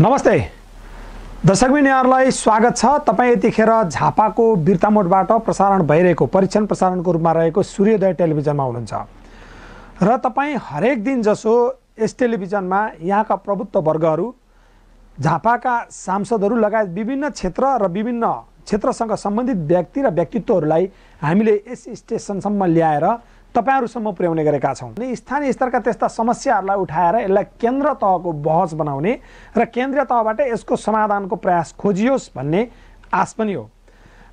नमस्ते दर्शकबिन यहाँहरूलाई स्वागत छ तपाईँ यतिखेर झापाको बिर्तामोडबाट प्रसारण भइरहेको परीक्षण प्रसारणको रूपमा रहेको सूर्योदय टेलिभिजनमा हुनुहुन्छ र तपाईँ हरेक दिन जसो यस टेलिभिजनमा यहाँका प्रभुत्व वर्गहरू झापाका सांसदहरू लगायत विभिन्न क्षेत्र र विभिन्न क्षेत्रसँग सम्बन्धित व्यक्ति र व्यक्तित्वहरूलाई हामीले यस स्टेसनसम्म ल्याएर तपाईँहरूसम्म पुर्याउने गरेका छौँ अनि स्थानीय स्तरका त्यस्ता समस्याहरूलाई उठाएर यसलाई केन्द्र तहको बहस बनाउने र केन्द्रीय तहबाट यसको समाधानको प्रयास खोजियोस् भन्ने आश पनि हो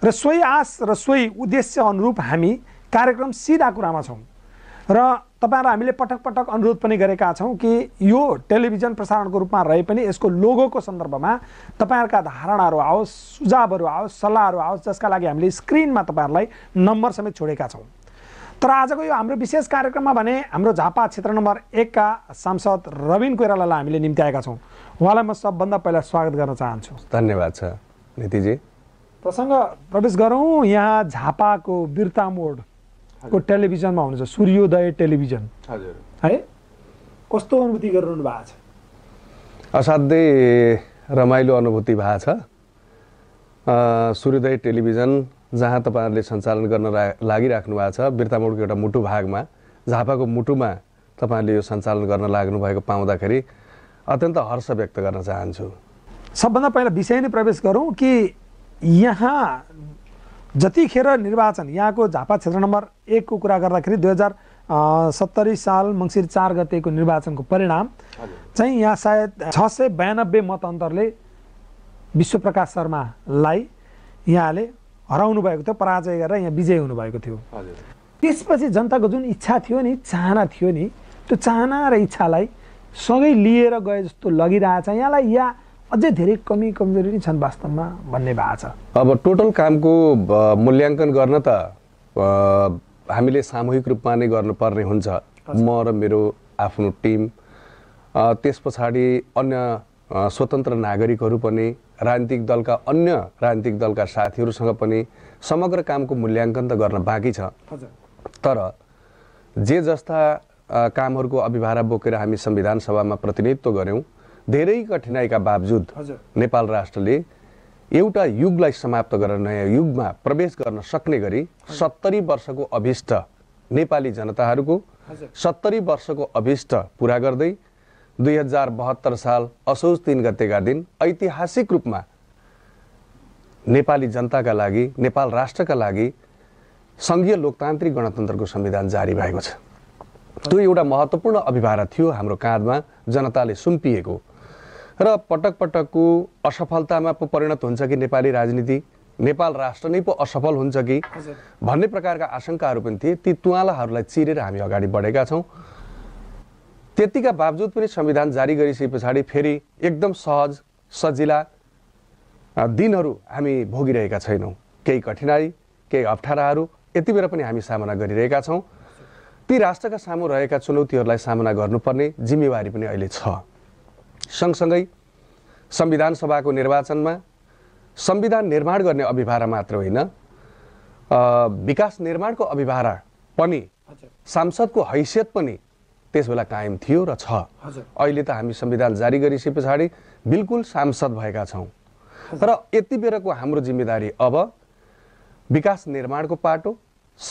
र सोही आश र सोही उद्देश्य अनुरूप हामी कार्यक्रम सिधा कुरामा छौँ र तपाईँहरू हामीले पटक पटक अनुरोध पनि गरेका छौँ कि यो टेलिभिजन प्रसारणको रूपमा रहे पनि यसको लोगोको सन्दर्भमा तपाईँहरूका धारणाहरू आओस् सुझावहरू आओस् सल्लाहहरू आओस् जसका लागि हामीले स्क्रिनमा तपाईँहरूलाई नम्बर समेत छोडेका छौँ तर आजको यो हाम्रो विशेष कार्यक्रममा भने हाम्रो झापा क्षेत्र नम्बर एकका सांसद रविन कोइरालालाई हामीले निम्ति आएका छौँ उहाँलाई म सबभन्दा पहिला स्वागत गर्न चाहन्छु धन्यवाद छ नीतिजी प्रसङ्ग प्रवेश गरौँ यहाँ झापाको बिर्ता मोडको टेलिभिजनमा हुनुहुन्छ सूर्योदय टेलिभिजन हजुर है कस्तो अनुभूति गरिरहनु भएको छ असाध्यै रमाइलो अनुभूति भएको छ सूर्योदय टेलिभिजन जहाँ तपाईँहरूले सञ्चालन गर्न रा लागिराख्नु भएको छ बिर्तामोडको एउटा मुटु भागमा झापाको मुटुमा तपाईँहरूले यो सञ्चालन गर्न लाग्नु भएको पाउँदाखेरि अत्यन्त हर्ष व्यक्त गर्न चाहन्छु सबभन्दा पहिला विषय नै प्रवेश गरौँ कि यहाँ जतिखेर निर्वाचन यहाँको झापा क्षेत्र नम्बर एकको कुरा गर्दाखेरि दुई हजार सत्तरी साल मङ्सिर चार गतेको निर्वाचनको परिणाम चाहिँ यहाँ सायद छ सय बयानब्बे मत अन्तरले विश्वप्रकाश शर्मालाई यहाँले हराउनु भएको थियो पराजय गरेर यहाँ विजय हुनुभएको थियो त्यसपछि जनताको जुन इच्छा थियो नि चाहना थियो नि त्यो चाहना र इच्छालाई सँगै लिएर गए जस्तो लगिरहेछ यहाँलाई या अझै धेरै कमी कमजोरी नै छन् वास्तवमा भन्ने भएको छ अब टोटल कामको मूल्याङ्कन गर्न त हामीले सामूहिक रूपमा नै गर्नुपर्ने हुन्छ म र मेरो आफ्नो टिम त्यस पछाडि अन्य स्वतन्त्र नागरिकहरू पनि राजनीतिक दलका अन्य राजनीतिक दलका साथीहरूसँग पनि समग्र कामको मूल्याङ्कन त गर्न बाँकी छ तर जे जस्ता कामहरूको अभिभार बोकेर हामी संविधान सभामा प्रतिनिधित्व गऱ्यौँ धेरै कठिनाइका बावजुद नेपाल राष्ट्रले एउटा युगलाई समाप्त गरेर नयाँ युगमा प्रवेश गर्न सक्ने गरी सत्तरी वर्षको अभिष्ट नेपाली जनताहरूको सत्तरी वर्षको अभिष्ट पुरा गर्दै दुई हजार बहत्तर साल असोज तिन गतेका दिन ऐतिहासिक रूपमा नेपाली जनताका लागि नेपाल राष्ट्रका लागि सङ्घीय लोकतान्त्रिक गणतन्त्रको संविधान जारी भएको छ त्यो एउटा महत्त्वपूर्ण अभिभार थियो हाम्रो काँधमा जनताले सुम्पिएको र पटक पटकको असफलतामा पो परिणत हुन्छ कि नेपाली राजनीति नेपाल राष्ट्र नै पो असफल हुन्छ कि भन्ने प्रकारका आशंकाहरू पनि थिए ती तुवालाहरूलाई चिरेर हामी अगाडि बढेका छौँ त्यतिका बावजुद पनि संविधान जारी गरिसके पछाडि फेरि एकदम सहज सजिला दिनहरू हामी भोगिरहेका छैनौँ केही कठिनाई केही अप्ठ्याराहरू यति बेला पनि हामी सामना गरिरहेका छौँ ती राष्ट्रका सामु रहेका चुनौतीहरूलाई सामना गर्नुपर्ने जिम्मेवारी पनि अहिले छ सँगसँगै संविधान सभाको निर्वाचनमा संविधान निर्माण गर्ने अभिभारा मात्र होइन विकास निर्माणको अभिभारा पनि सांसदको हैसियत पनि त्यस बेला कायम थियो र छ अहिले त हामी संविधान जारी गरिसके पछाडि बिल्कुल सांसद भएका छौँ र यति बेरको हाम्रो जिम्मेदारी अब विकास निर्माणको पाटो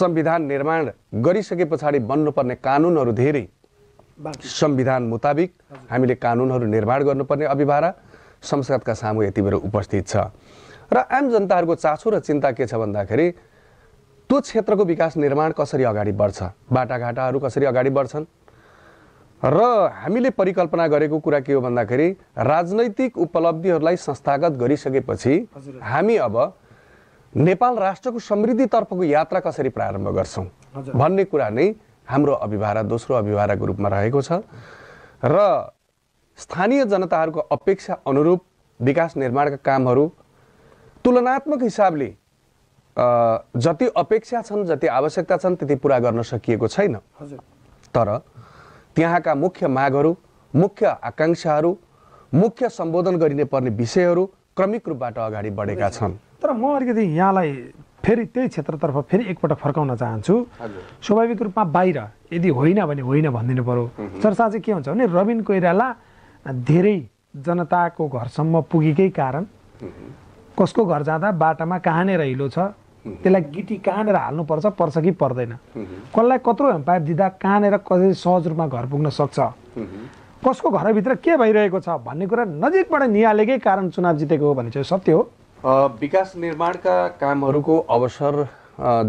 संविधान निर्माण गरिसके पछाडि बन्नुपर्ने कानुनहरू धेरै संविधान मुताबिक हामीले कानुनहरू निर्माण गर्नुपर्ने अभिभारा संसदका सामु यति बेर उपस्थित छ र आम जनताहरूको चासो र चिन्ता के छ भन्दाखेरि त्यो क्षेत्रको विकास निर्माण कसरी अगाडि बढ्छ बाटाघाटाहरू कसरी अगाडि बढ्छन् र हामीले परिकल्पना गरेको कुरा के हो भन्दाखेरि राजनैतिक उपलब्धिहरूलाई संस्थागत गरिसकेपछि हामी अब नेपाल राष्ट्रको समृद्धितर्फको यात्रा कसरी प्रारम्भ गर्छौँ भन्ने कुरा नै हाम्रो अभिभारा दोस्रो अभिभाराको रूपमा रहेको छ र स्थानीय जनताहरूको अपेक्षा अनुरूप विकास निर्माणका कामहरू तुलनात्मक हिसाबले जति अपेक्षा छन् जति आवश्यकता छन् त्यति पुरा गर्न सकिएको छैन तर त्यहाँका मुख्य मागहरू मुख्य आकाङ्क्षाहरू मुख्य सम्बोधन गरिने पर्ने विषयहरू क्रमिक रूपबाट अगाडि बढेका छन् तर म अलिकति यहाँलाई फेरि त्यही क्षेत्रतर्फ फेरि एकपल्ट फर्काउन चाहन्छु स्वाभाविक रूपमा बाहिर यदि होइन भने होइन भनिदिनु पऱ्यो चर्चा चाहिँ के हुन्छ भने रविन कोइराला धेरै जनताको घरसम्म पुगेकै कारण कसको घर जाँदा बाटामा कहाँ नै रहिलो छ त्यसलाई गिटी कहाँनिर हाल्नुपर्छ पर्छ कि पर्दैन कसलाई कत्रो हेम्पायर दिँदा कहाँनिर कसरी सहज रूपमा घर पुग्न सक्छ कसको घरभित्र के भइरहेको छ भन्ने कुरा नजिकबाट निहालेकै कारण चुनाव जितेको हो भने चाहिँ सत्य हो विकास निर्माणका कामहरूको अवसर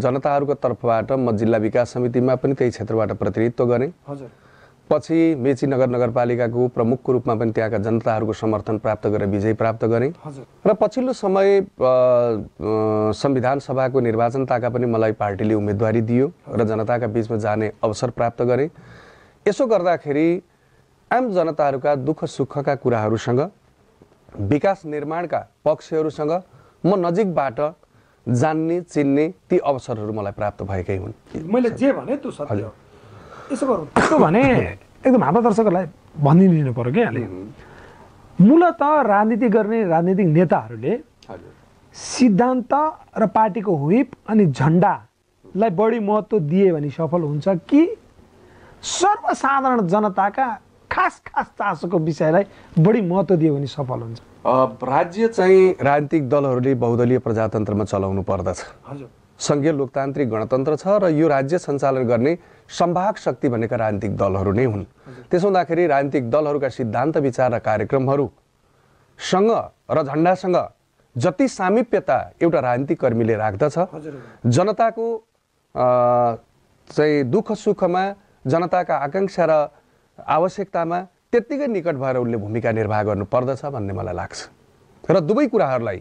जनताहरूको तर्फबाट म जिल्ला विकास समितिमा पनि त्यही क्षेत्रबाट प्रतिनिधित्व गरेँ हजुर पछि मेची नगर नगरपालिकाको प्रमुखको रूपमा पनि त्यहाँका जनताहरूको समर्थन प्राप्त गरेर विजय प्राप्त गरेँ र पछिल्लो समय संविधान सभाको निर्वाचन ताका पनि मलाई पार्टीले उम्मेदवारी दियो र जनताका बिचमा जाने अवसर प्राप्त गरेँ यसो गर्दाखेरि आम जनताहरूका दुःख सुखका कुराहरूसँग विकास निर्माणका पक्षहरूसँग म नजिकबाट जान्ने चिन्ने ती अवसरहरू मलाई प्राप्त भएकै हुन् मैले जे भने त्यो सत्य हो यसो गरौँ त्यस्तो भने एकदम हाम्रो दर्शकहरूलाई भनिदिनु पऱ्यो कि अलि मूलत राजनीति गर्ने राजनीतिक नेताहरूले सिद्धान्त र पार्टीको हुप अनि झन्डालाई बढी महत्त्व दिए भने सफल हुन्छ कि सर्वसाधारण जनताका खास खास चासोको विषयलाई बढी महत्त्व दियो भने सफल हुन्छ राज्य चाहिँ राजनीतिक दलहरूले बहुदलीय प्रजातन्त्रमा चलाउनु पर्दछ सङ्घीय लोकतान्त्रिक गणतन्त्र छ र यो राज्य सञ्चालन गर्ने सम्भाग शक्ति भनेका राजनीतिक दलहरू नै हुन् त्यसो हुँदाखेरि राजनीतिक दलहरूका सिद्धान्त विचार र कार्यक्रमहरूसँग र झन्डासँग जति सामिप्यता एउटा राजनीतिक कर्मीले राख्दछ जनताको चाहिँ दुःख सुखमा जनताका आकाङ्क्षा र आवश्यकतामा त्यत्तिकै निकट भएर उसले भूमिका निर्वाह गर्नुपर्दछ भन्ने मलाई लाग्छ र दुवै कुराहरूलाई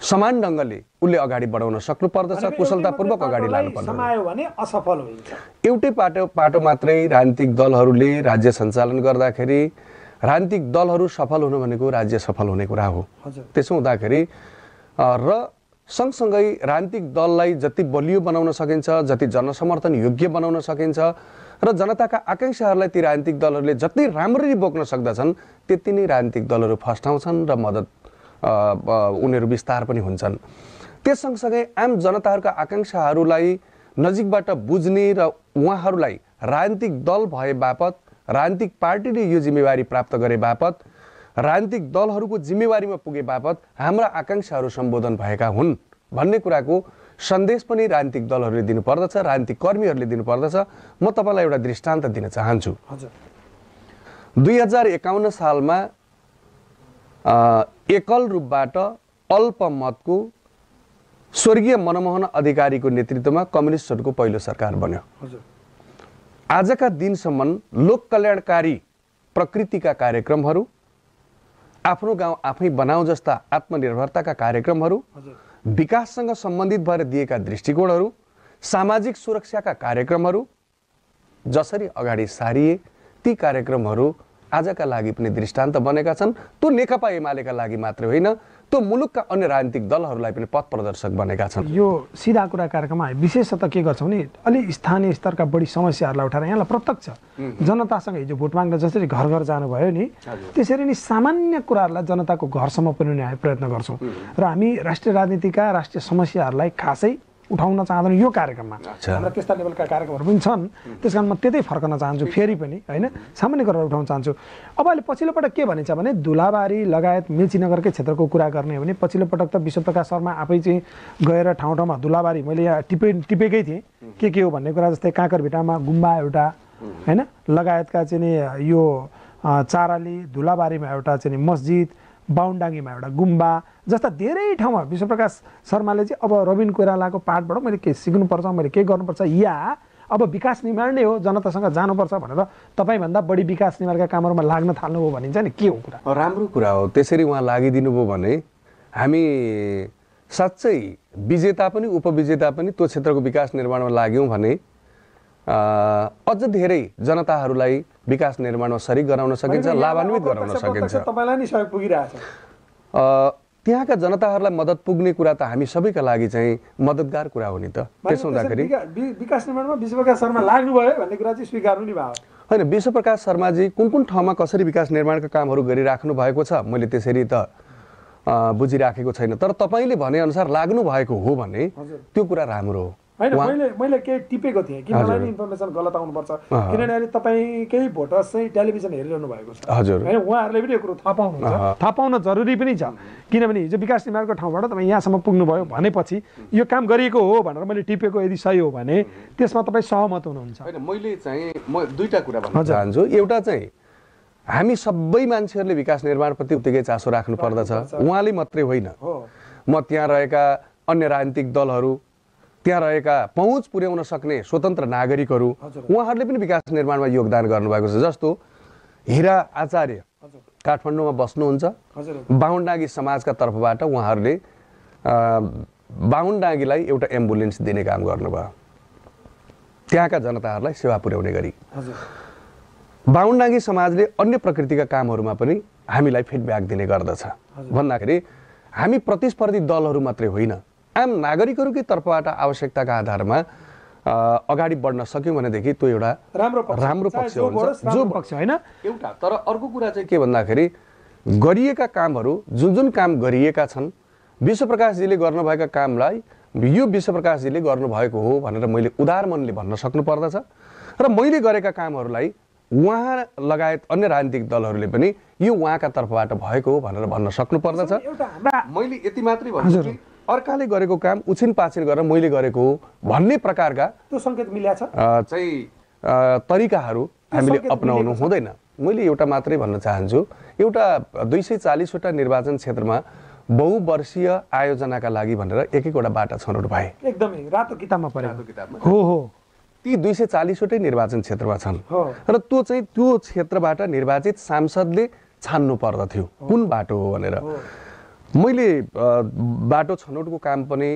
समान ढङ्गले उसले अगाडि बढाउन सक्नु पर्दछ कुशलतापूर्वक अगाडि लानु पर्दछ एउटै पाटो पाटो मात्रै राजनीतिक दलहरूले राज्य सञ्चालन गर्दाखेरि राजनीतिक दलहरू सफल हुनु भनेको राज्य सफल हुने कुरा हो त्यसो हुँदाखेरि र सँगसँगै राजनीतिक दललाई जति बलियो बनाउन सकिन्छ जति जनसमर्थन योग्य बनाउन सकिन्छ र जनताका आकाङ्क्षाहरूलाई ती राजनीतिक दलहरूले जति राम्ररी बोक्न सक्दछन् त्यति नै राजनीतिक दलहरू फस्टाउँछन् र मद्दत उनीहरू विस्तार पनि हुन्छन् त्यस सँगसँगै आम जनताहरूका आकाङ्क्षाहरूलाई नजिकबाट बुझ्ने र उहाँहरूलाई राजनीतिक दल भए बापत राजनीतिक पार्टीले यो जिम्मेवारी प्राप्त गरे बापत राजनीतिक दलहरूको जिम्मेवारीमा पुगे बापत हाम्रा आकाङ्क्षाहरू सम्बोधन भएका हुन् भन्ने कुराको सन्देश पनि राजनीतिक दलहरूले दिनुपर्दछ राजनीतिक कर्मीहरूले दिनुपर्दछ म तपाईँलाई एउटा दृष्टान्त दिन चाहन्छु हजुर दुई हजार एकाउन्न सालमा एकल रूपबाट अल्पमतको स्वर्गीय मनमोहन अधिकारीको नेतृत्वमा कम्युनिस्टहरूको पहिलो सरकार बन्यो आजका दिनसम्म लोक कल्याणकारी प्रकृतिका कार्यक्रमहरू आफ्नो गाउँ आफै बनाऊ जस्ता आत्मनिर्भरताका कार्यक्रमहरू विकाससँग सम्बन्धित भएर दिएका दृष्टिकोणहरू सामाजिक सुरक्षाका कार्यक्रमहरू जसरी अगाडि सारिए ती कार्यक्रमहरू आजका लागि पनि दृष्टान्त बनेका छन् त्यो नेकपा एमालेका लागि मात्रै होइन त्यो मुलुकका अन्य राजनीतिक दलहरूलाई पनि पथ प्रदर्शक बनेका छन् यो सिधा कुरा कार्यक्रममा विशेषतः के गर्छौँ भने अलि स्थानीय स्तरका बढी समस्याहरूलाई उठाएर यहाँलाई प्रत्यक्ष जनतासँग हिजो भोट माग्न जसरी घर घर जानुभयो नि त्यसरी नै सामान्य कुराहरूलाई जनताको घरसम्म पुर्याउने हामी प्रयत्न गर्छौँ र हामी राष्ट्रिय राजनीतिका राष्ट्रिय समस्याहरूलाई खासै उठाउन चाहँदैन यो कार्यक्रममा हाम्रा त्यस्ता लेभलका कार्यक्रमहरू पनि छन् त्यस कारण म त्यतै फर्कन चाहन्छु फेरि पनि होइन सामान्य गरेर उठाउन चाहन्छु अब अहिले पछिल्लोपटक के भनिन्छ भने धुलाबारी लगायत नगरकै क्षेत्रको कुरा गर्ने हो भने पछिल्लोपटक त विश्वप्रकाश शर्मा आफै चाहिँ गएर ठाउँ ठाउँमा धुलाबारी मैले यहाँ टिपे टिपेकै थिएँ के के हो भन्ने कुरा जस्तै काँकरभिटामा गुम्बा एउटा होइन लगायतका चाहिँ यो चाराली धुलाबारीमा एउटा चाहिँ मस्जिद बाहुन्डाङ्गीमा एउटा गुम्बा जस्ता धेरै ठाउँमा विश्वप्रकाश शर्माले चाहिँ अब रविन कोइरालाको पाठबाट मैले के सिक्नुपर्छ मैले के गर्नुपर्छ या अब विकास निर्माण नै हो जनतासँग जानुपर्छ भनेर तपाईँभन्दा बढी विकास निर्माणका कामहरूमा लाग्न थाल्नुभयो भनिन्छ नि के हो कुरा राम्रो कुरा हो त्यसरी उहाँ लागिदिनु भयो भने हामी साँच्चै विजेता पनि उपविजेता पनि त्यो क्षेत्रको विकास निर्माणमा लाग्यौँ भने अझ धेरै जनताहरूलाई विकास निर्माणमा सरी गराउन सकिन्छ लाभान्वित गराउन सकिन्छ तपाईँलाई नै सहयोग पुगिरहेछ त्यहाँका जनताहरूलाई मद्दत पुग्ने कुरा त हामी सबैका लागि चाहिँ मद्दतगार कुरा हो नि त त्यसो हुँदाखेरि विकास निर्माणमा विश्वप्रकाश शर्मा लाग्नुभयो भन्ने कुरा चाहिँ स्वीकार्नु नै भयो होइन विश्वप्रकाश शर्माजी कुन कुन ठाउँमा कसरी विकास निर्माणका कामहरू गरिराख्नु भएको छ मैले त्यसरी त बुझिराखेको छैन तर तपाईँले भनेअनुसार लाग्नु भएको हो भने त्यो कुरा राम्रो हो होइन मैले मैले केही टिपेको थिएँ कि मलाई इन्फर्मेसन गलत आउनुपर्छ किनभने अहिले तपाईँकै भोटर्स चाहिँ टेलिभिजन हेरिरहनु भएको छ हजुर होइन उहाँहरूले पनि यो कुरो थाहा पाउनु थाहा पाउन जरुरी पनि छ किनभने हिजो विकास निर्माणको ठाउँबाट तपाईँ यहाँसम्म पुग्नुभयो भनेपछि यो काम गरिएको हो भनेर मैले टिपेको यदि सही हो भने त्यसमा तपाईँ सहमत हुनुहुन्छ होइन मैले चाहिँ म दुईवटा कुरा भन्न चाहन्छु एउटा चाहिँ हामी सबै मान्छेहरूले विकास निर्माणप्रति उत्तिकै चासो राख्नु पर्दछ उहाँले मात्रै होइन म त्यहाँ रहेका अन्य राजनीतिक दलहरू त्यहाँ रहेका पहुँच पुर्याउन सक्ने स्वतन्त्र नागरिकहरू उहाँहरूले पनि विकास निर्माणमा योगदान गर्नुभएको छ जस्तो हिरा आचार्य काठमाडौँमा बस्नुहुन्छ बाहुनडाँगी समाजका तर्फबाट उहाँहरूले बाहुनडाँगीलाई एउटा एम्बुलेन्स दिने काम गर्नुभयो त्यहाँका जनताहरूलाई सेवा पुर्याउने गरी बाहुनडाँगी समाजले अन्य प्रकृतिका कामहरूमा पनि हामीलाई फिडब्याक दिने गर्दछ भन्दाखेरि हामी प्रतिस्पर्धी दलहरू मात्रै होइन आम नागरिकहरूकै तर्फबाट आवश्यकताका आधारमा अगाडि बढ्न सक्यौँ भनेदेखि त्यो एउटा राम्रो राम्रो पक्ष हुन्छ जो पक्ष होइन एउटा तर अर्को कुरा चाहिँ के भन्दाखेरि गरिएका कामहरू जुन जुन काम गरिएका छन् विश्वप्रकाशजीले गर्नुभएका कामलाई यो विश्वप्रकाशजीले गर्नुभएको हो भनेर मैले उदार मनले भन्न पर्दछ र मैले गरेका कामहरूलाई उहाँ लगायत अन्य राजनीतिक दलहरूले पनि यो उहाँका तर्फबाट भएको हो भनेर भन्न सक्नुपर्दछ एउटा मैले यति मात्रै भन्छु अर्काले गरेको काम उछिन पाछिन गरेर मैले गरेको हो भन्ने प्रकारका त्यो सङ्केत मिलाएको छ चाहिँ तरिकाहरू हामीले अपनाउनु हुँदैन मैले एउटा मात्रै भन्न चाहन्छु एउटा दुई सय चालिसवटा निर्वाचन क्षेत्रमा बहुवर्षीय आयोजनाका लागि भनेर एक एकवटा बाटा छनौट भए एकदमै रातो किताबमा परेको किताबमा हो हो ती दुई सय चालिसवटै निर्वाचन क्षेत्रमा छन् र त्यो चाहिँ त्यो क्षेत्रबाट निर्वाचित सांसदले छान्नु पर्दथ्यो कुन बाटो हो भनेर मैले बाटो छनौटको काम पनि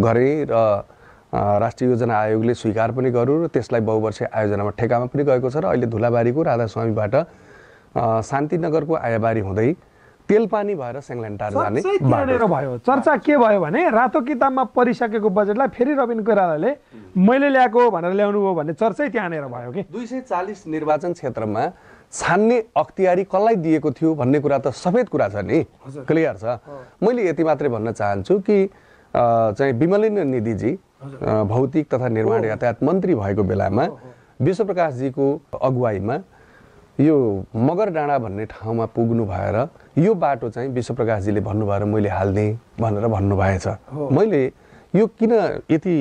गरेँ र राष्ट्रिय योजना आयोगले स्वीकार पनि गर्यो र त्यसलाई बहुवर्षीय आयोजनामा ठेकामा पनि गएको छ र अहिले धुलाबारीको राधास्वामीबाट शान्तिनगरको आयाबारी हुँदै तेलपानी भएर सेङ्ल्यान्टार जाने भयो चर्चा के भयो भने रातो किताबमा परिसकेको बजेटलाई फेरि रविन कोइरालाले मैले ल्याएको भनेर ल्याउनु हो भन्ने चर्चै त्यहाँनिर भयो कि दुई सय चालिस निर्वाचन क्षेत्रमा छान्ने अख्तियारी कसलाई दिएको थियो भन्ने कुरा त सफेद कुरा छ नि क्लियर छ मैले यति मात्रै भन्न चाहन्छु कि चाहिँ विमलिन निधिजी भौतिक तथा निर्माण यातायात मन्त्री भएको बेलामा विश्वप्रकाशजीको अगुवाईमा यो मगर डाँडा भन्ने ठाउँमा पुग्नु भएर यो बाटो चाहिँ विश्वप्रकाशजीले भन्नुभएर मैले हाल्ने भनेर भन्नुभएछ मैले यो किन यति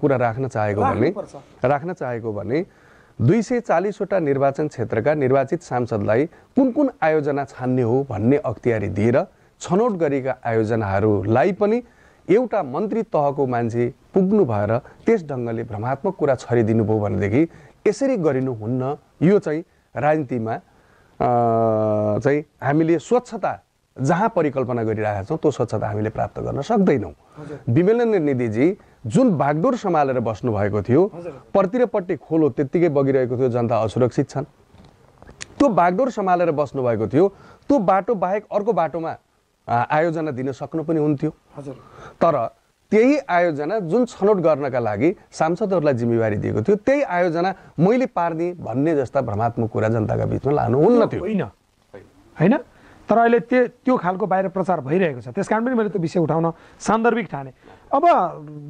कुरा राख्न चाहेको भने राख्न चाहेको भने दुई सय चालिसवटा निर्वाचन क्षेत्रका निर्वाचित सांसदलाई कुन कुन आयोजना छान्ने हो भन्ने अख्तियारी दिएर छनौट गरेका आयोजनाहरूलाई पनि एउटा मन्त्री तहको मान्छे पुग्नु भएर त्यस ढङ्गले भ्रमात्मक कुरा छरिदिनुभयो भनेदेखि यसरी गरिनुहुन्न यो चाहिँ राजनीतिमा चाहिँ हामीले स्वच्छता जहाँ परिकल्पना गरिरहेका छौँ त्यो स्वच्छता हामीले प्राप्त गर्न सक्दैनौँ विमलेन्द्र निधिजी जुन बागडोर सम्हालेर बस्नुभएको थियो पर्तिरपट्टि खोलो त्यत्तिकै बगिरहेको थियो जनता असुरक्षित छन् त्यो बागडोर सम्हालेर बस्नुभएको थियो त्यो बाटो बाहेक अर्को बाटोमा आयोजना दिन सक्नु पनि हुन्थ्यो तर त्यही आयोजना जुन छनौट गर्नका लागि सांसदहरूलाई जिम्मेवारी दिएको थियो त्यही आयोजना मैले पार्ने भन्ने जस्ता भ्रमात्मक कुरा जनताका बिचमा लानु हुन्न थियो होइन होइन तर अहिले त्यो त्यो खालको बाहिर प्रचार भइरहेको छ त्यस कारण पनि मैले त्यो विषय उठाउन सान्दर्भिक ठाने अब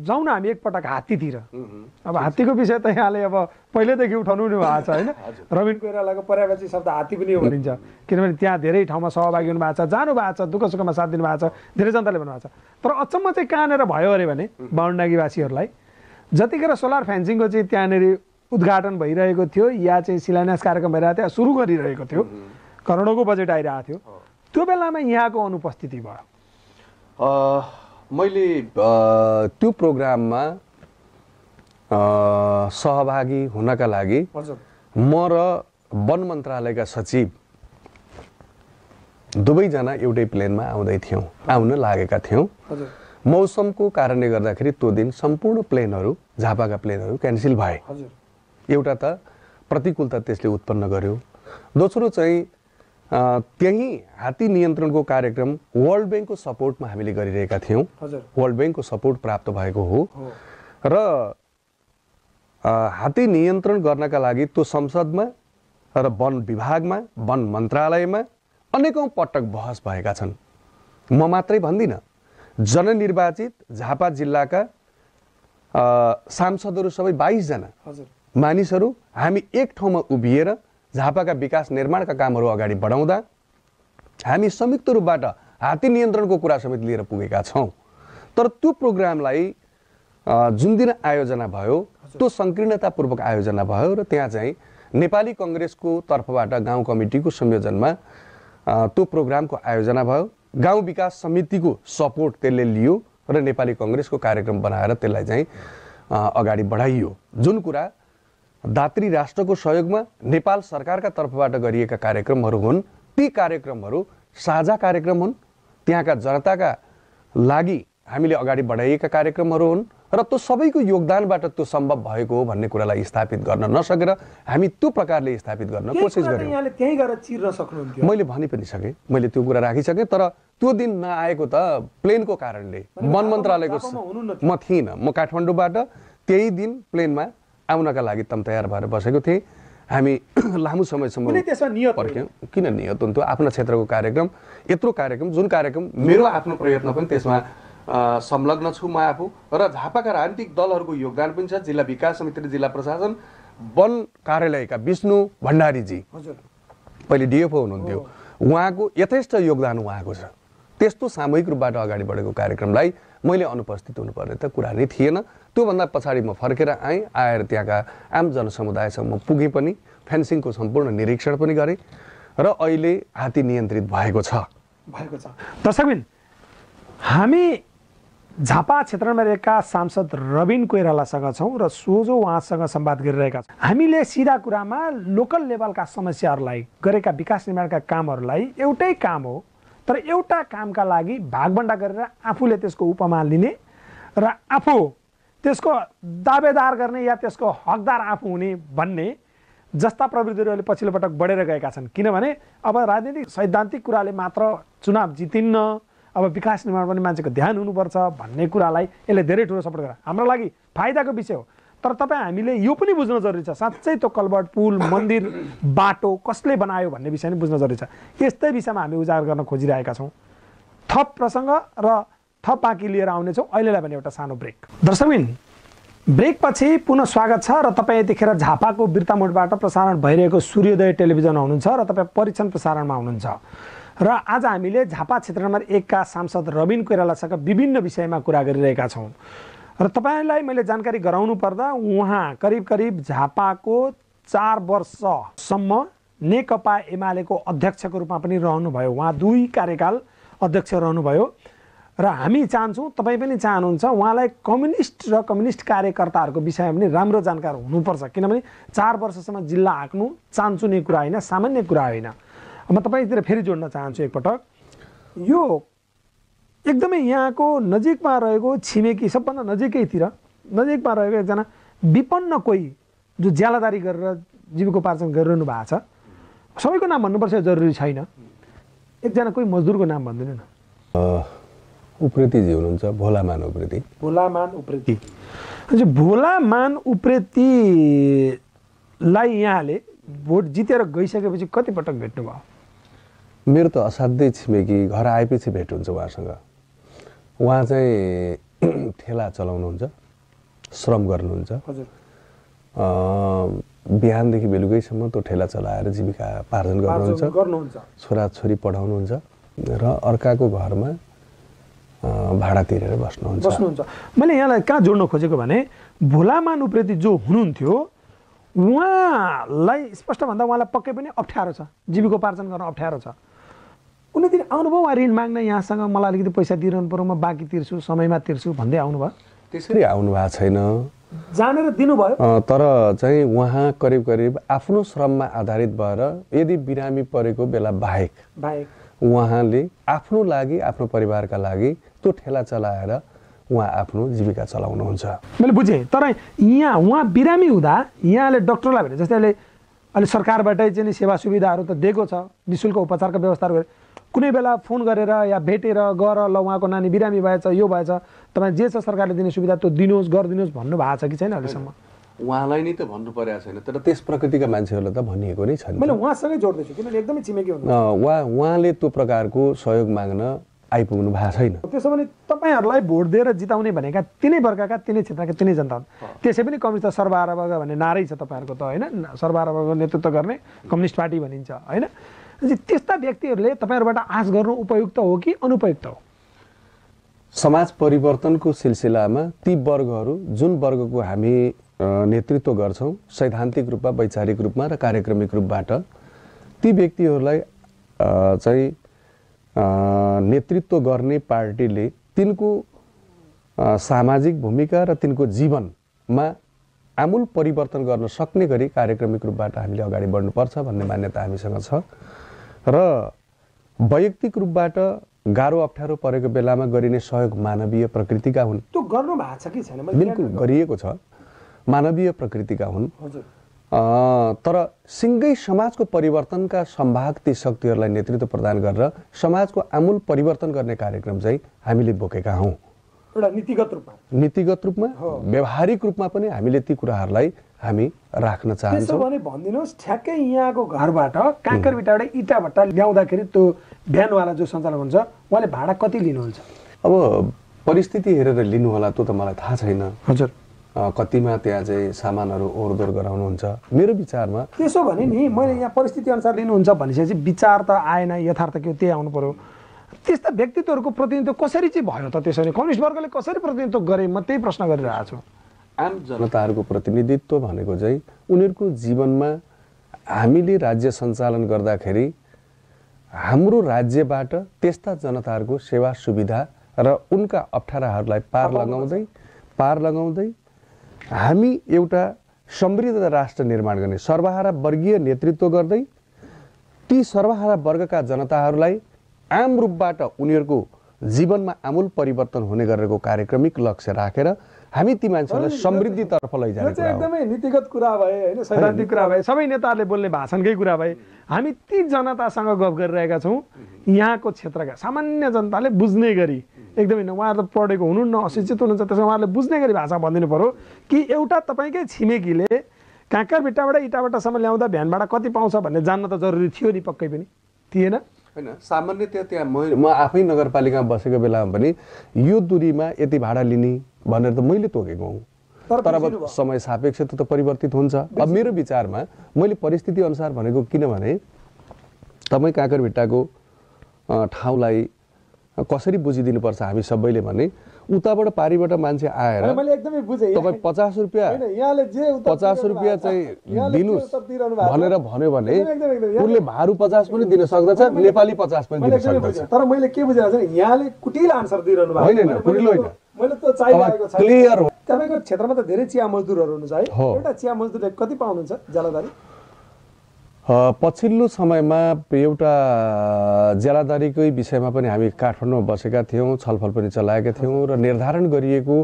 जाउँ न हामी एकपटक हात्तीतिर अब हात्तीको विषय त यहाँले अब पहिल्यैदेखि उठाउनु नै भएको छ होइन रविन कोइरालाको पर्यावरण शब्द हात्ती पनि भनिन्छ किनभने त्यहाँ धेरै ठाउँमा सहभागी हुनुभएको छ जानुभएको छ दुःख सुखमा साथ दिनुभएको छ धेरै जनताले भन्नुभएको छ तर अचम्म चाहिँ कहाँनिर भयो अरे भने बाहुन्डागीवासीहरूलाई जतिखेर सोलर फेन्सिङको चाहिँ त्यहाँनिर उद्घाटन भइरहेको थियो या चाहिँ शिलान्यास कार्यक्रम भइरहेको थियो सुरु गरिरहेको थियो करोडौँको बजेट आइरहेको थियो त्यो बेलामा यहाँको अनुपस्थिति भयो मैले त्यो प्रोग्राममा सहभागी हुनका लागि म र वन मन्त्रालयका सचिव दुवैजना एउटै प्लेनमा आउँदै थियौँ आउन लागेका थियौँ मौसमको कारणले गर्दाखेरि त्यो दिन सम्पूर्ण प्लेनहरू झापाका प्लेनहरू क्यान्सल भए एउटा त प्रतिकूलता त्यसले उत्पन्न गर्यो दोस्रो चाहिँ त्यहीँ हात्ती नियन्त्रणको कार्यक्रम वर्ल्ड ब्याङ्कको सपोर्टमा हामीले गरिरहेका थियौँ वर्ल्ड ब्याङ्कको सपोर्ट प्राप्त भएको हो र हात्ती नियन्त्रण गर्नका लागि त्यो संसदमा र वन विभागमा वन मन्त्रालयमा अनेकौँ पटक बहस भएका छन् म मात्रै भन्दिनँ जननिर्वाचित झापा जिल्लाका सांसदहरू सबै बाइसजना मानिसहरू हामी एक ठाउँमा उभिएर झापाका विकास निर्माणका कामहरू अगाडि बढाउँदा हामी संयुक्त रूपबाट हात्ती नियन्त्रणको कुरा समेत लिएर पुगेका छौँ तर त्यो प्रोग्रामलाई जुन दिन आयोजना भयो त्यो सङ्कीर्णतापूर्वक आयोजना भयो र त्यहाँ चाहिँ नेपाली कङ्ग्रेसको तर्फबाट गाउँ कमिटीको संयोजनमा त्यो प्रोग्रामको आयोजना भयो गाउँ विकास समितिको सपोर्ट त्यसले लियो र नेपाली कङ्ग्रेसको कार्यक्रम बनाएर त्यसलाई चाहिँ अगाडि बढाइयो जुन कुरा दात्री राष्ट्रको सहयोगमा नेपाल सरकारका तर्फबाट गरिएका कार्यक्रमहरू हुन् ती कार्यक्रमहरू साझा कार्यक्रम हुन् त्यहाँका जनताका लागि हामीले अगाडि बढाइएका कार्यक्रमहरू हुन् र त्यो सबैको योगदानबाट त्यो सम्भव भएको हो भन्ने कुरालाई स्थापित गर्न नसकेर हामी त्यो प्रकारले स्थापित गर्न कोसिस गऱ्यौँ मैले भनि पनि सकेँ मैले त्यो कुरा राखिसकेँ तर त्यो दिन नआएको त प्लेनको कारणले वन मन्त्रालयको म थिइनँ म काठमाडौँबाट त्यही दिन प्लेनमा आउनका लागि तम तयार भएर बसेको थिएँ हामी लामो समयसम्म नियत पर्ख्यौँ किन नियत हुन्थ्यो आफ्नो क्षेत्रको कार्यक्रम यत्रो कार्यक्रम जुन कार्यक्रम मेरो आफ्नो प्रयत्न पनि त्यसमा संलग्न छु म आफू र झापाका राजनीतिक दलहरूको योगदान पनि छ जिल्ला विकास समिति र जिल्ला प्रशासन वन कार्यालयका विष्णु भण्डारीजी हजुर पहिले डिएफओ हुनुहुन्थ्यो उहाँको यथेष्ट योगदान उहाँको छ त्यस्तो सामूहिक रूपबाट अगाडि बढेको कार्यक्रमलाई मैले अनुपस्थित हुनुपर्ने त कुरा नै थिएन त्योभन्दा पछाडि म फर्केर आएँ आएर त्यहाँका आम जनसमुदायसम्म म पुगेँ पनि फेन्सिङको सम्पूर्ण निरीक्षण पनि गरेँ र अहिले हात्ती नियन्त्रित भएको छ भएको छ दर्शकबिन हामी झापा क्षेत्रमा रहेका सांसद रविन कोइरालासँग छौँ र सोझो उहाँसँग सम्वाद गरिरहेका छौँ हामीले सिधा कुरामा लोकल लेभलका समस्याहरूलाई गरेका विकास निर्माणका कामहरूलाई एउटै काम हो तर एउटा कामका लागि भागभन्डा गरेर आफूले त्यसको उपमा लिने र आफू त्यसको दावेदार गर्ने या त्यसको हकदार आफू हुने भन्ने जस्ता प्रवृत्तिहरू अहिले पछिल्लो पटक बढेर गएका छन् किनभने अब राजनीतिक सैद्धान्तिक कुराले मात्र चुनाव जितिन्न अब विकास निर्माण पनि मान्छेको ध्यान हुनुपर्छ भन्ने कुरालाई यसले धेरै ठुलो सपोर्ट गर्छ हाम्रो लागि फाइदाको विषय हो तर तपाईँ हामीले यो पनि बुझ्न जरुरी छ साँच्चै त्यो कलबर्ट पुल मन्दिर बाटो कसले बनायो भन्ने विषय नै बुझ्न जरुरी छ यस्तै विषयमा हामी उजागर गर्न खोजिरहेका छौँ थप प्रसङ्ग र थप बाँकी लिएर आउनेछौँ अहिलेलाई पनि एउटा सानो ब्रेक दर्शकबिन ब्रेकपछि पुनः स्वागत छ र तपाईँ यतिखेर झापाको बिर्तामोडबाट प्रसारण भइरहेको सूर्योदय टेलिभिजन हुनुहुन्छ र तपाईँ परीक्षण प्रसारणमा हुनुहुन्छ र आज हामीले झापा क्षेत्र नम्बर एकका सांसद रविन कोइरालासँग विभिन्न विषयमा कुरा गरिरहेका छौँ र तपाईँलाई मैले जानकारी गराउनु पर्दा उहाँ करिब करिब झापाको चार वर्षसम्म नेकपा एमालेको अध्यक्षको रूपमा पनि रहनुभयो उहाँ दुई कार्यकाल अध्यक्ष रहनुभयो र हामी चाहन्छौँ तपाईँ पनि चाहनुहुन्छ उहाँलाई कम्युनिस्ट र कम्युनिस्ट कार्यकर्ताहरूको विषयमा पनि राम्रो जानकार हुनुपर्छ किनभने चार वर्षसम्म जिल्ला हाँक्नु चान्चुने कुरा होइन सामान्य कुरा होइन म तपाईँतिर फेरि जोड्न चाहन्छु एकपटक यो एकदमै यहाँको नजिकमा रहेको छिमेकी सबभन्दा नजिकैतिर नजिकमा रहेको एकजना विपन्न कोही जो ज्यालादारी गरेर जीविकोपार्जन गरिरहनु भएको छ सबैको नाम भन्नुपर्छ जरुरी छैन एकजना कोही मजदुरको नाम भनिदिनु न उप्रेतीजी हुनुहुन्छ भोलामान उप्रेती भोलामान उप्रेती हजुर भोलामान उप्रेतीलाई यहाँले भोट जितेर गइसकेपछि कतिपटक भेट्नुभयो मेरो त असाध्यै छिमेकी घर आएपछि भेट हुन्छ उहाँसँग उहाँ चाहिँ ठेला चलाउनुहुन्छ श्रम गर्नुहुन्छ हजुर बिहानदेखि बेलुकैसम्म त्यो ठेला चलाएर जीविका पार्जन गर्नुहुन्छ गर्नुहुन्छ छोराछोरी पढाउनुहुन्छ र अर्काको घरमा भाडा तिरेर बस्नुहुन्छ बस्नुहुन्छ मैले यहाँलाई कहाँ जोड्न खोजेको भने भोलामान उप्रेती जो हुनुहुन्थ्यो उहाँलाई स्पष्ट भन्दा उहाँलाई पक्कै पनि अप्ठ्यारो छ जीविकोपार्जन गर्न अप्ठ्यारो छ उनीतिर आउनुभयो उहाँ ऋण माग्न यहाँसँग मलाई अलिकति पैसा दिइरहनु पऱ्यो म बाँकी तिर्छु समयमा तिर्छु भन्दै आउनु भयो त्यसरी आउनु भएको छैन जानेर दिनुभयो तर चाहिँ उहाँ करिब करिब आफ्नो श्रममा आधारित भएर यदि बिरामी परेको बेला बाहेक बाहेक उहाँले आफ्नो लागि आफ्नो परिवारका लागि त्यो ठेला चलाएर उहाँ आफ्नो जीविका चलाउनुहुन्छ मैले बुझेँ तर यहाँ उहाँ बिरामी हुँदा यहाँले डक्टरलाई भने जस्तै अहिले अहिले सरकारबाटै चाहिँ सेवा सुविधाहरू त दिएको छ नि शुल्क उपचारको व्यवस्थाहरू गरेर कुनै बेला फोन गरेर या भेटेर गर ल उहाँको नानी बिरामी भएछ यो भएछ तपाईँ जे छ सरकारले दिने सुविधा त्यो दिनुहोस् गरिदिनुहोस् भन्नुभएको छ कि छैन अहिलेसम्म उहाँलाई नै त भन्नु परेको छैन तर त्यस प्रकृतिका मान्छेहरूलाई त भनिएको नै छैन मैले उहाँसँगै जोड्दैछु किनभने एकदमै छिमेकी उहाँ उहाँले त्यो प्रकारको सहयोग माग्न आइपुग्नु भएको छैन त्यसो भने तपाईँहरूलाई भोट दिएर जिताउने भनेका तिनै वर्गका तिनै क्षेत्रका तिनै जनता हुन् त्यसै पनि कम्युनिस्ट त सर्वहारा वर्ग भन्ने नारै छ तपाईँहरूको त होइन सर्वहारा वर्ग नेतृत्व गर्ने कम्युनिस्ट पार्टी भनिन्छ होइन त्यस्ता व्यक्तिहरूले तपाईँहरूबाट आश गर्नु उपयुक्त हो कि अनुपयुक्त हो समाज परिवर्तनको सिलसिलामा ती वर्गहरू जुन वर्गको हामी नेतृत्व गर्छौँ सैद्धान्तिक रूपमा वैचारिक रूपमा र कार्यक्रमिक रूपबाट ती व्यक्तिहरूलाई चाहिँ नेतृत्व गर्ने पार्टीले तिनको सामाजिक भूमिका र तिनको जीवनमा आमूल परिवर्तन गर्न सक्ने गरी कार्यक्रमिक रूपबाट हामीले अगाडि बढ्नुपर्छ भन्ने मान्यता हामीसँग छ र वैयक्तिक रूपबाट गाह्रो अप्ठ्यारो परेको बेलामा गरिने सहयोग मानवीय प्रकृतिका हुन् त्यो गर्नु भएको छ कि छैन बिल्कुल गरिएको छ मानवीय प्रकृतिका हुन् हजुर तर सिङ्गै समाजको परिवर्तनका सम्भाग ती शक्तिहरूलाई नेतृत्व प्रदान गरेर समाजको आमूल परिवर्तन गर्ने कार्यक्रम चाहिँ हामीले बोकेका हौँ एउटा नीतिगत रूपमा नीतिगत रूपमा व्यवहारिक रूपमा पनि हामीले ती कुराहरूलाई हामी राख्न चाहन्छौँ भने भनिदिनुहोस् ठ्याक्कै यहाँको घरबाट इँटा भट्टा ल्याउँदाखेरि त्यो बिहानवाला जो सञ्चालन हुन्छ उहाँले भाडा कति लिनुहुन्छ अब परिस्थिति हेरेर लिनुहोला त्यो त मलाई थाहा छैन हजुर कतिमा त्यहाँ चाहिँ सामानहरू ओहोरदोहोर गराउनुहुन्छ मेरो विचारमा त्यसो भने नि मैले यहाँ परिस्थिति परिस्थितिअनुसार लिनुहुन्छ भनेपछि विचार त आएन यथार्थ के हो त्यही आउनु पऱ्यो त्यस्ता व्यक्तित्वहरूको प्रतिनिधित्व कसरी चाहिँ भयो त त्यसो भने कम्युनिस्ट वर्गले कसरी प्रतिनिधित्व गरे म त्यही प्रश्न गरिरहेको छु आम जनताहरूको प्रतिनिधित्व भनेको चाहिँ उनीहरूको जीवनमा हामीले राज्य सञ्चालन गर्दाखेरि हाम्रो राज्यबाट त्यस्ता जनताहरूको सेवा सुविधा र उनका अप्ठ्याराहरूलाई पार लगाउँदै पार लगाउँदै हामी एउटा समृद्ध राष्ट्र निर्माण गर्ने सर्वहारा वर्गीय नेतृत्व गर्दै ती सर्वहारा वर्गका जनताहरूलाई आम रूपबाट उनीहरूको जीवनमा आमूल परिवर्तन हुने गरेको कार्यक्रमिक लक्ष्य राखेर हामी ती मान्छेहरूलाई समृद्धितर्फ लैजाने चाहिँ एकदमै नीतिगत कुरा भए होइन सैद्धान्तिक कुरा भए सबै नेताहरूले बोल्ने भाषणकै कुरा भए हामी ती जनतासँग गफ गरिरहेका छौँ यहाँको क्षेत्रका सामान्य जनताले बुझ्ने गरी एकदम एकदमै उहाँहरू त पढेको हुनुहुन्न अशिक्षित हुनुहुन्छ त्यसमा उहाँहरूले बुझ्ने गरी भाषा भनिदिनु पऱ्यो कि एउटा तपाईँकै छिमेकीले काँक्रा भिट्टाबाट इटाबाटसम्म ल्याउँदा भ्यानबाट कति पाउँछ भन्ने जान्न त जरुरी थियो नि पक्कै पनि थिएन होइन सामान्यतया त्यहाँ म म आफै नगरपालिकामा बसेको बेलामा पनि यो दुरीमा यति भाडा लिने भनेर त मैले तोकेको हुँ तर अब समय सापेक्ष त परिवर्तित हुन्छ अब मेरो विचारमा मैले परिस्थितिअनुसार भनेको किनभने तपाईँ भिट्टाको ठाउँलाई कसरी बुझिदिनुपर्छ हामी सबैले भने उताबाट पारीबाट मान्छे आएर तपाईँ पचास रुपियाँ पचास रुपियाँ चाहिँ दिनुहोस् भनेर भन्यो भने उसले भारू पचास पनि दिन सक्दछ नेपाली पचास पनि दिन सक्दछ तर मैले के बुझेको छ यहाँले कुटिल आन्सर भएको होइन होइन मैले त छ क्लियर हो तपाईँको क्षेत्रमा त धेरै चिया मजदुरहरू हुनुहुन्छ है एउटा चिया मजदुरले कति पाउनुहुन्छ जलाधारी पछिल्लो समयमा एउटा ज्यालादारीकै विषयमा पनि हामी काठमाडौँमा बसेका थियौँ छलफल पनि चलाएका थियौँ र निर्धारण गरिएको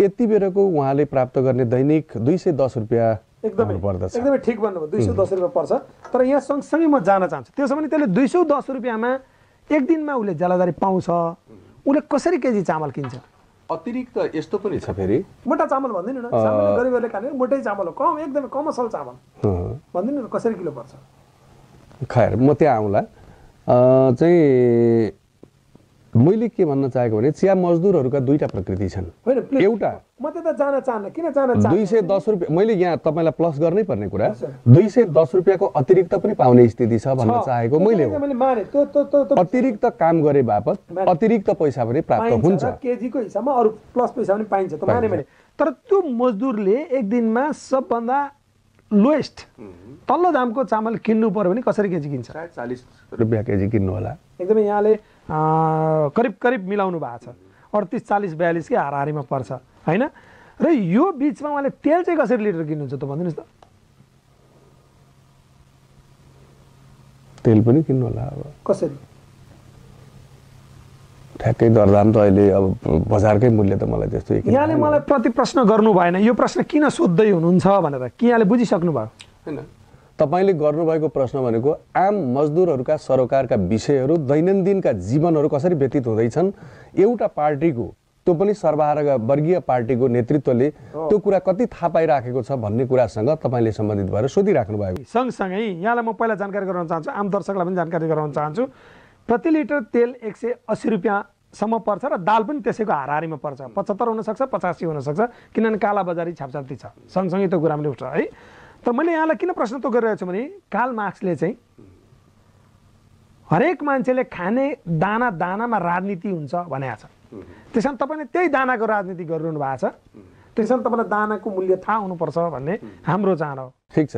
यति बेरको उहाँले प्राप्त गर्ने दैनिक दुई सय दस रुपियाँ एकदमै पर्दछ एकदमै ठिक भन्नुभयो दुई सय दस रुपियाँ पर्छ तर यहाँ सँगसँगै म जान चाहन्छु त्यसो भने त्यसले दुई सय दस रुपियाँमा एक दिनमा उसले ज्यालादारी पाउँछ उसले कसरी केजी चामल किन्छ अतिरिक्त यस्तो पनि छ फेरि मोटा चामल भनिदिनु न गरिबहरूले खाने मोटै चामल हो कम एकदमै कमसल चामल भनिदिनु न कसरी किलो पर्छ खैर म त्यहाँ आउँला चाहिँ मैले के भन्न चाहेको भने चिया मजदुरहरूका दुईवटा प्रकृति छन् एउटा म त जान चाहन्न किन जान दुई सय दस रुपियाँ मैले यहाँ तपाईँलाई प्लस गर्नै पर्ने कुरा दुई सय दस रुपियाँको अतिरिक्त पनि पाउने स्थिति छ भन्न चाहेको मैले अतिरिक्त काम गरे बापत अतिरिक्त पैसा पनि प्राप्त हुन्छ केजीको हिसाबमा अरू प्लस पैसा पनि पाइन्छ त माने तर त्यो मजदुरले एक दिनमा सबभन्दा लोएस्ट तल्लो दामको चामल किन्नु पर्यो भने कसरी केजी किन्छ चालिस रुपियाँ केजी किन्नु होला एकदमै यहाँले करिब करिब मिलाउनु भएको छ अडतिस चालिस बयालिसकै हाराहारीमा पर्छ होइन र यो बिचमा उहाँले तेल चाहिँ कसरी लिटर किन्नुहुन्छ त भनिदिनुहोस् त तेल पनि किन्नु होला अब कसरी ठ्याक्कै दरदाम त अहिले अब बजारकै मूल्य त मलाई त्यस्तो यहाँले मलाई प्रति प्रश्न गर्नु भएन यो प्रश्न किन सोद्धै हुनुहुन्छ भनेर कि यहाँले बुझिसक्नु भयो होइन तपाईँले गर्नुभएको प्रश्न भनेको आम मजदुरहरूका सरोकारका विषयहरू दैनन्दिनका जीवनहरू कसरी व्यतीत हुँदैछन् एउटा पार्टीको त्यो पनि वर्गीय पार्टीको नेतृत्वले त्यो कुरा कति थाहा पाइराखेको छ भन्ने कुरासँग तपाईँले सम्बन्धित भएर सोधिराख्नु भएको सँगसँगै यहाँलाई म पहिला जानकारी गराउन चाहन्छु आम दर्शकलाई पनि जानकारी गराउन चाहन्छु प्रति लिटर तेल एक सय अस्सी रुपियाँसम्म पर्छ र दाल पनि त्यसैको हाराहारीमा पर्छ पचहत्तर हुनसक्छ पचासी हुनसक्छ किनभने कालाबजारी छापछाप्ती छ सँगसँगै त्यो कुरा पनि उठ्छ है त मैले यहाँलाई किन प्रश्न त गरिरहेको छु भने काल मार्क्सले चाहिँ हरेक मान्छेले खाने दाना दानामा राजनीति हुन्छ भनेको छ त्यस कारण तपाईँले त्यही दानाको राजनीति गरिरहनु भएको छ त्यस कारण तपाईँलाई दानाको मूल्य थाहा हुनुपर्छ भन्ने हाम्रो चाहना हो ठिक छ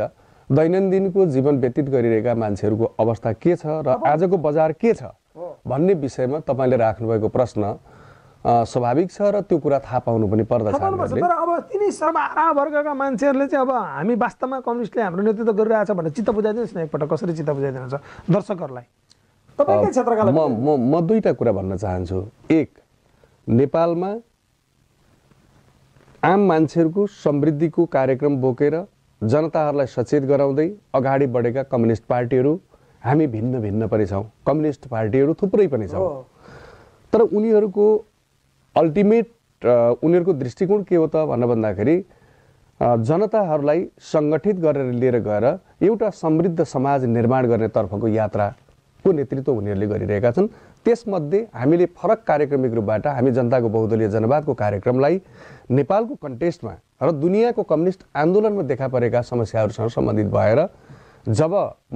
दैनन्दिनको जीवन व्यतीत गरिरहेका मान्छेहरूको अवस्था के छ र आजको बजार के छ भन्ने विषयमा तपाईँले राख्नुभएको प्रश्न स्वाभाविक छ र त्यो कुरा थाहा पाउनु पनि पर्दछ तर अब तिनै सर्वहारा वर्गका मान्छेहरूले चाहिँ अब हामी वास्तवमा कम्युनिस्टले हाम्रो नेतृत्व गरिरहेछ भनेर चित्त बुझाइदिनुहोस् न एकपल्ट कसरी चित्त बुझाइदिनुहुन्छ दर्शकहरूलाई म म म दुईवटा कुरा भन्न चाहन्छु एक नेपालमा आम मान्छेहरूको समृद्धिको कार्यक्रम बोकेर जनताहरूलाई सचेत गराउँदै अगाडि बढेका कम्युनिस्ट पार्टीहरू हामी भिन्न भिन्न पनि छौँ कम्युनिस्ट पार्टीहरू थुप्रै पनि छौँ तर उनीहरूको अल्टिमेट उनीहरूको दृष्टिकोण के हो त भन्न भन्दाखेरि जनताहरूलाई सङ्गठित गरेर लिएर गएर एउटा समृद्ध समाज निर्माण गर्नेतर्फको यात्राको नेतृत्व उनीहरूले गरिरहेका छन् त्यसमध्ये हामीले फरक कार्यक्रमिक रूपबाट हामी जनताको बहुदलीय जनवादको कार्यक्रमलाई नेपालको कन्टेस्टमा र दुनियाँको कम्युनिस्ट आन्दोलनमा देखा परेका समस्याहरूसँग सम्बन्धित भएर जब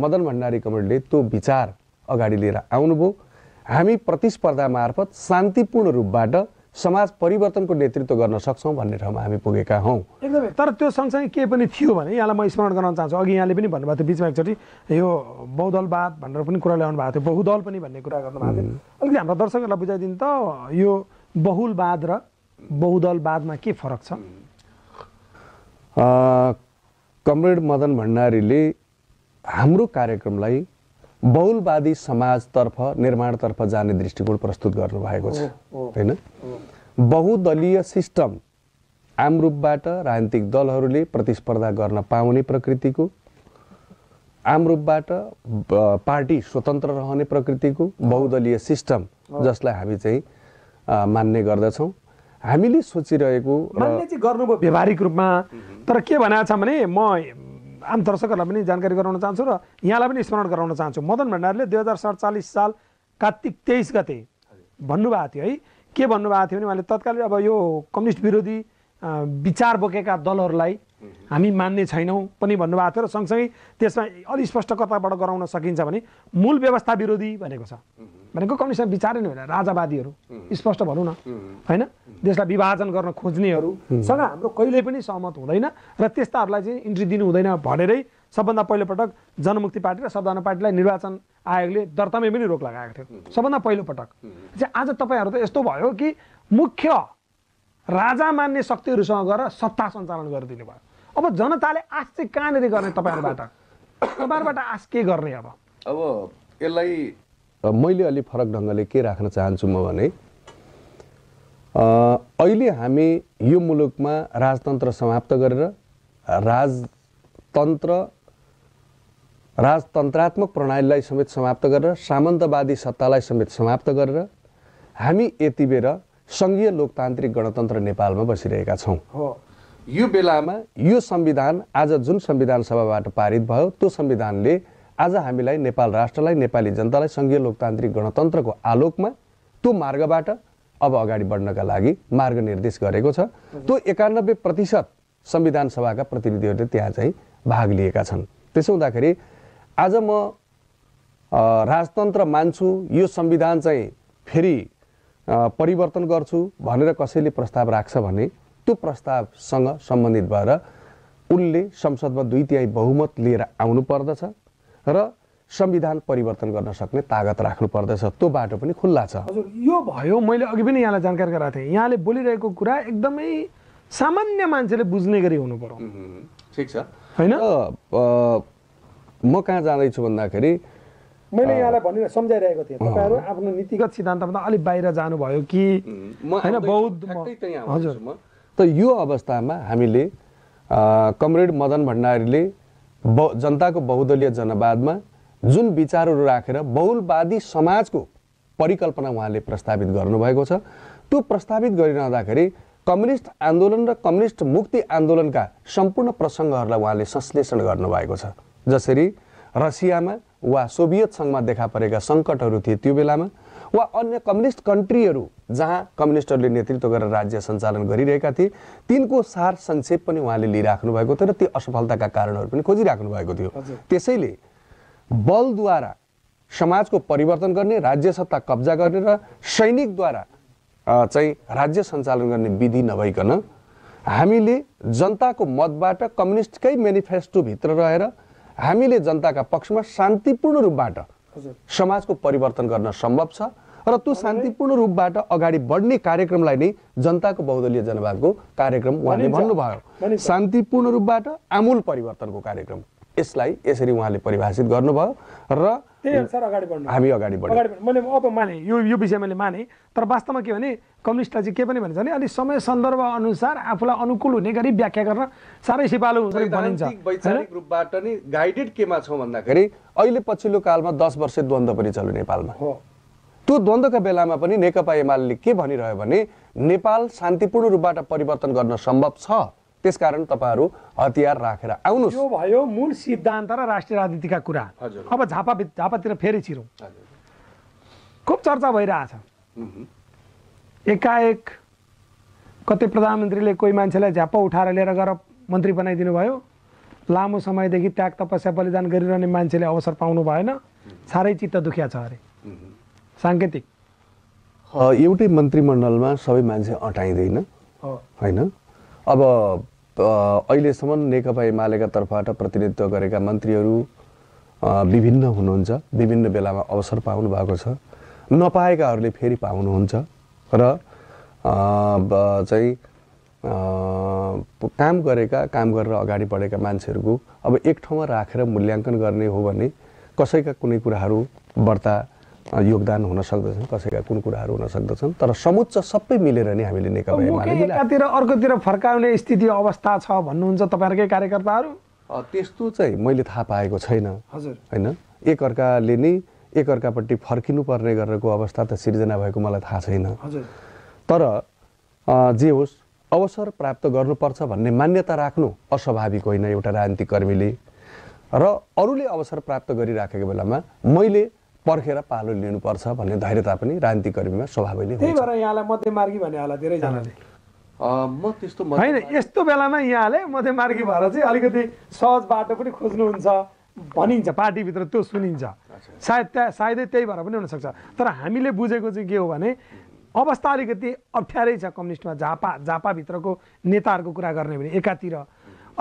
मदन भण्डारी कमलले त्यो विचार अगाडि लिएर आउनुभयो हामी प्रतिस्पर्धा मार्फत शान्तिपूर्ण रूपबाट समाज परिवर्तनको नेतृत्व गर्न सक्छौँ भन्ने ठाउँमा हामी पुगेका हौँ एकदमै तर त्यो सँगसँगै के पनि थियो भने यहाँलाई म स्मरण गर्न चाहन्छु अघि यहाँले पनि भन्नुभएको थियो बिचमा एकचोटि यो बहुदलवाद भनेर पनि कुरा ल्याउनु भएको थियो बहुदल पनि भन्ने कुरा गर्नुभएको थियो अलिकति हाम्रो दर्शकहरूलाई बुझाइदिनु त यो बहुलवाद र बहुदलवादमा के फरक छ कमरेड मदन भण्डारीले हाम्रो कार्यक्रमलाई बहुलवादी समाजतर्फ निर्माणतर्फ जाने दृष्टिकोण प्रस्तुत गर्नुभएको छ होइन बहुदलीय सिस्टम आम रूपबाट राजनीतिक दलहरूले प्रतिस्पर्धा गर्न पाउने प्रकृतिको आम रूपबाट पार्टी स्वतन्त्र रहने प्रकृतिको बहुदलीय सिस्टम जसलाई हामी चाहिँ मान्ने गर्दछौँ हामीले सोचिरहेको गर्नुभयो व्यवहारिक रूपमा तर के भनेको छ भने म आम दर्शकहरूलाई पनि जानकारी गराउन चाहन्छु र यहाँलाई पनि स्मरण गराउन चाहन्छु मदन भण्डारीले दुई हजार सडचालिस साल कार्तिक तेइस गते भन्नुभएको थियो है के भन्नुभएको थियो भने उहाँले तत्कालीन अब यो कम्युनिस्ट विरोधी विचार बोकेका दलहरूलाई हामी मान्ने छैनौँ पनि भन्नुभएको थियो र सँगसँगै त्यसमा अलि स्पष्ट कताबाट गराउन सकिन्छ भने मूल व्यवस्था विरोधी भनेको छ भनेको कम्युनिस्टमा विचारै नै होइन राजावादीहरू स्पष्ट भनौँ न होइन देशलाई विभाजन गर्न खोज्नेहरूसँग हाम्रो कहिले पनि सहमत हुँदैन र त्यस्ताहरूलाई चाहिँ इन्ट्री दिनु हुँदैन भनेरै सबभन्दा पहिलोपटक जनमुक्ति पार्टी र सद्भावना पार्टीलाई निर्वाचन आयोगले दर्तामै पनि रोक लगाएको थियो सबभन्दा पहिलोपटक चाहिँ आज तपाईँहरू त यस्तो भयो कि मुख्य राजा मान्ने शक्तिहरूसँग गएर सत्ता सञ्चालन गरिदिनु भयो अब जनताले आश चाहिँ कहाँनिर गर्ने तपाईँहरूबाट तपाईँहरूबाट आश के गर्ने अब अब यसलाई र मैले अलिक फरक ढङ्गले के राख्न चाहन्छु म भने अहिले हामी यो मुलुकमा राजतन्त्र समाप्त गरेर राजतन्त्र राजतन्त्रात्मक प्रणालीलाई समेत समाप्त गरेर सामन्तवादी सत्तालाई समेत समाप्त गरेर हामी यतिबेर सङ्घीय लोकतान्त्रिक गणतन्त्र नेपालमा बसिरहेका छौँ यो बेलामा यो संविधान आज जुन संविधान सभाबाट पारित भयो त्यो संविधानले आज हामीलाई नेपाल राष्ट्रलाई नेपाली जनतालाई सङ्घीय लोकतान्त्रिक गणतन्त्रको आलोकमा त्यो मार्गबाट अब अगाडि बढ्नका लागि मार्ग निर्देश गरेको छ त्यो एकानब्बे प्रतिशत संविधान सभाका प्रतिनिधिहरूले त्यहाँ चाहिँ भाग लिएका छन् त्यसो हुँदाखेरि आज म राजतन्त्र मान्छु यो संविधान चाहिँ फेरि परिवर्तन गर्छु भनेर कसैले प्रस्ताव राख्छ भने त्यो प्रस्तावसँग सम्बन्धित भएर उनले संसदमा दुई तिहाई बहुमत लिएर आउनु पर्दछ र संविधान परिवर्तन गर्न सक्ने तागत राख्नु पर्दछ त्यो बाटो पनि खुल्ला छ हजुर यो भयो मैले अघि पनि यहाँलाई जानकारी गराएको थिएँ यहाँले बोलिरहेको कुरा एकदमै सामान्य मान्छेले बुझ्ने गरी हुनु पर्यो ठिक छ होइन म कहाँ जाँदैछु भन्दाखेरि मैले यहाँलाई भनेर सम्झाइरहेको थिएँ तपाईँहरू आफ्नो नीतिगत सिद्धान्तभन्दा अलिक बाहिर जानुभयो कि होइन बौद्ध हजुर त यो अवस्थामा हामीले कमरेड मदन भण्डारीले ब जनताको बहुदलीय जनवादमा जुन विचारहरू राखेर बहुलवादी समाजको परिकल्पना उहाँले प्रस्तावित गर्नुभएको छ त्यो प्रस्तावित गरिरहँदाखेरि कम्युनिस्ट आन्दोलन र कम्युनिस्ट मुक्ति आन्दोलनका सम्पूर्ण प्रसङ्गहरूलाई उहाँले संश्लेषण गर्नुभएको छ जसरी रसियामा वा सोभियत सङ्घमा देखा परेका सङ्कटहरू थिए त्यो बेलामा वा अन्य कम्युनिस्ट कन्ट्रीहरू जहाँ कम्युनिस्टहरूले नेतृत्व गरेर राज्य सञ्चालन गरिरहेका थिए तिनको सार संक्षेप पनि उहाँले लिइराख्नु भएको थियो र ती असफलताका कारणहरू पनि खोजिराख्नु भएको थियो त्यसैले बलद्वारा समाजको परिवर्तन गर्ने राज्य सत्ता कब्जा गर्ने र सैनिकद्वारा चाहिँ राज्य सञ्चालन गर्ने विधि नभइकन हामीले जनताको मतबाट कम्युनिस्टकै मेनिफेस्टोभित्र रहेर हामीले जनताका पक्षमा शान्तिपूर्ण रूपबाट समाजको परिवर्तन गर्न सम्भव छ र त्यो शान्तिपूर्ण रूपबाट अगाडि बढ्ने कार्यक्रमलाई नै जनताको बहुदलीय जनवादको कार्यक्रम उहाँले भन्नुभयो शान्तिपूर्ण रूपबाट आमूल परिवर्तनको कार्यक्रम यसलाई यसरी उहाँले परिभाषित गर्नुभयो र त्यही अनुसार अगाडि बढ्नु हामी अगाडि बढ्नु अगाडि मैले अब माने यो यो विषय मैले माने तर वास्तवमा के भने कम्युनिस्टलाई चाहिँ के पनि भन्छ भने अलिक समय सन्दर्भ अनुसार आफूलाई अनुकूल हुने गरी व्याख्या गर्न साह्रै सिपालु हुन्छ भनिन्छ वैचारिक रूपबाट नै गाइडेड केमा छौँ भन्दाखेरि अहिले पछिल्लो कालमा दस वर्ष द्वन्द्व पनि चल्यो नेपालमा हो त्यो द्वन्द्वका बेलामा पनि नेकपा एमाले के भनिरह्यो भने नेपाल शान्तिपूर्ण रूपबाट परिवर्तन गर्न सम्भव छ त्यस कारण तपाईँहरू हतियार राखेर आउनु यो भयो मूल सिद्धान्त र राष्ट्रिय राजनीतिका कुरा अब झापा झापातिर फेरि छिरौँ खुब चर्चा भइरहेछ एकाएक कति प्रधानमन्त्रीले कोही मान्छेलाई झ्याप उठाएर लिएर गएर मन्त्री बनाइदिनु भयो लामो समयदेखि त्याग तपस्या बलिदान गरिरहने मान्छेले अवसर पाउनु भएन साह्रै चित्त दुखिया छ अरे साङ्केतिक एउटै मन्त्रीमण्डलमा सबै मान्छे अटाइँदैन होइन अब अहिलेसम्म नेकपा एमालेका तर्फबाट प्रतिनिधित्व गरेका मन्त्रीहरू विभिन्न हुनुहुन्छ विभिन्न बेलामा अवसर पाउनु भएको छ नपाएकाहरूले फेरि पाउनुहुन्छ र चाहिँ काम गरेका काम गरेर अगाडि बढेका मान्छेहरूको अब एक ठाउँमा राखेर मूल्याङ्कन गर्ने हो भने कसैका कुनै कुराहरू बढ्ता योगदान हुन सक्दछन् कसैका कुन कुराहरू हुन सक्दछन् तर समुच्च सबै मिलेर नै हामीले नेकपा अर्कोतिर फर्काउने स्थिति अवस्था छ भन्नुहुन्छ तपाईँहरूकै कार्यकर्ताहरू त्यस्तो चाहिँ मैले थाहा पाएको छैन हजुर होइन एकअर्काले नै एकअर्कापट्टि फर्किनुपर्ने गरेको अवस्था त सिर्जना भएको मलाई थाहा छैन तर जे होस् अवसर प्राप्त गर्नुपर्छ भन्ने मान्यता राख्नु अस्वाभाविक होइन एउटा राजनीतिक कर्मीले र अरूले अवसर प्राप्त गरिराखेको बेलामा मैले पर्खेर पालो लिनुपर्छ भन्ने धैर्यता पनि राजनीतिकर्मीमा स्वभावै नै त्यही भएर यहाँलाई मध्यमार्गी भने होला धेरैजनाले म त्यस्तो होइन यस्तो बेलामा यहाँले मध्यमार्गी भएर चाहिँ अलिकति सहज बाटो पनि खोज्नुहुन्छ भनिन्छ पार्टीभित्र त्यो सुनिन्छ सायद त्यहाँ सायदै त्यही भएर पनि हुनसक्छ तर हामीले बुझेको चाहिँ के हो भने अवस्था अलिकति अप्ठ्यारै छ कम्युनिस्टमा झापा झापाभित्रको नेताहरूको कुरा गर्ने भने एकातिर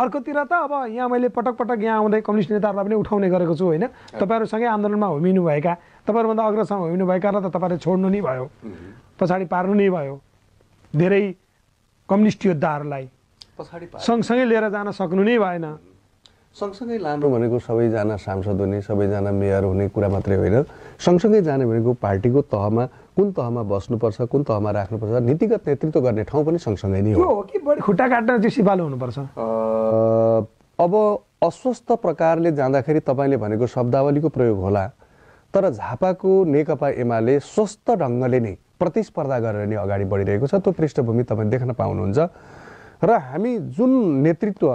अर्कोतिर त अब यहाँ मैले पटक पटक यहाँ आउँदै कम्युनिस्ट नेताहरूलाई पनि उठाउने गरेको छु होइन तपाईँहरूसँगै आन्दोलनमा होमिनुभएका तपाईँहरूभन्दा अग्रसँग र त तपाईँले छोड्नु नै भयो पछाडि पार्नु नै भयो धेरै कम्युनिस्ट योद्धाहरूलाई पछाडि सँगसँगै लिएर जान सक्नु नै भएन सँगसँगै लानु भनेको सबैजना सांसद हुने सबैजना मेयर हुने कुरा मात्रै होइन सँगसँगै जाने भनेको पार्टीको तहमा कुन तहमा बस्नुपर्छ कुन तहमा राख्नुपर्छ नीतिगत नेतृत्व गर्ने ठाउँ पनि सँगसँगै नै हो कि बढी खुट्टा काट्न चाहिँ सिपालु हुनुपर्छ अब अस्वस्थ प्रकारले जाँदाखेरि तपाईँले भनेको शब्दावलीको प्रयोग होला तर झापाको नेकपा एमाले स्वस्थ ढङ्गले नै प्रतिस्पर्धा गरेर नै अगाडि बढिरहेको छ त्यो पृष्ठभूमि तपाईँ देख्न पाउनुहुन्छ र हामी जुन नेतृत्व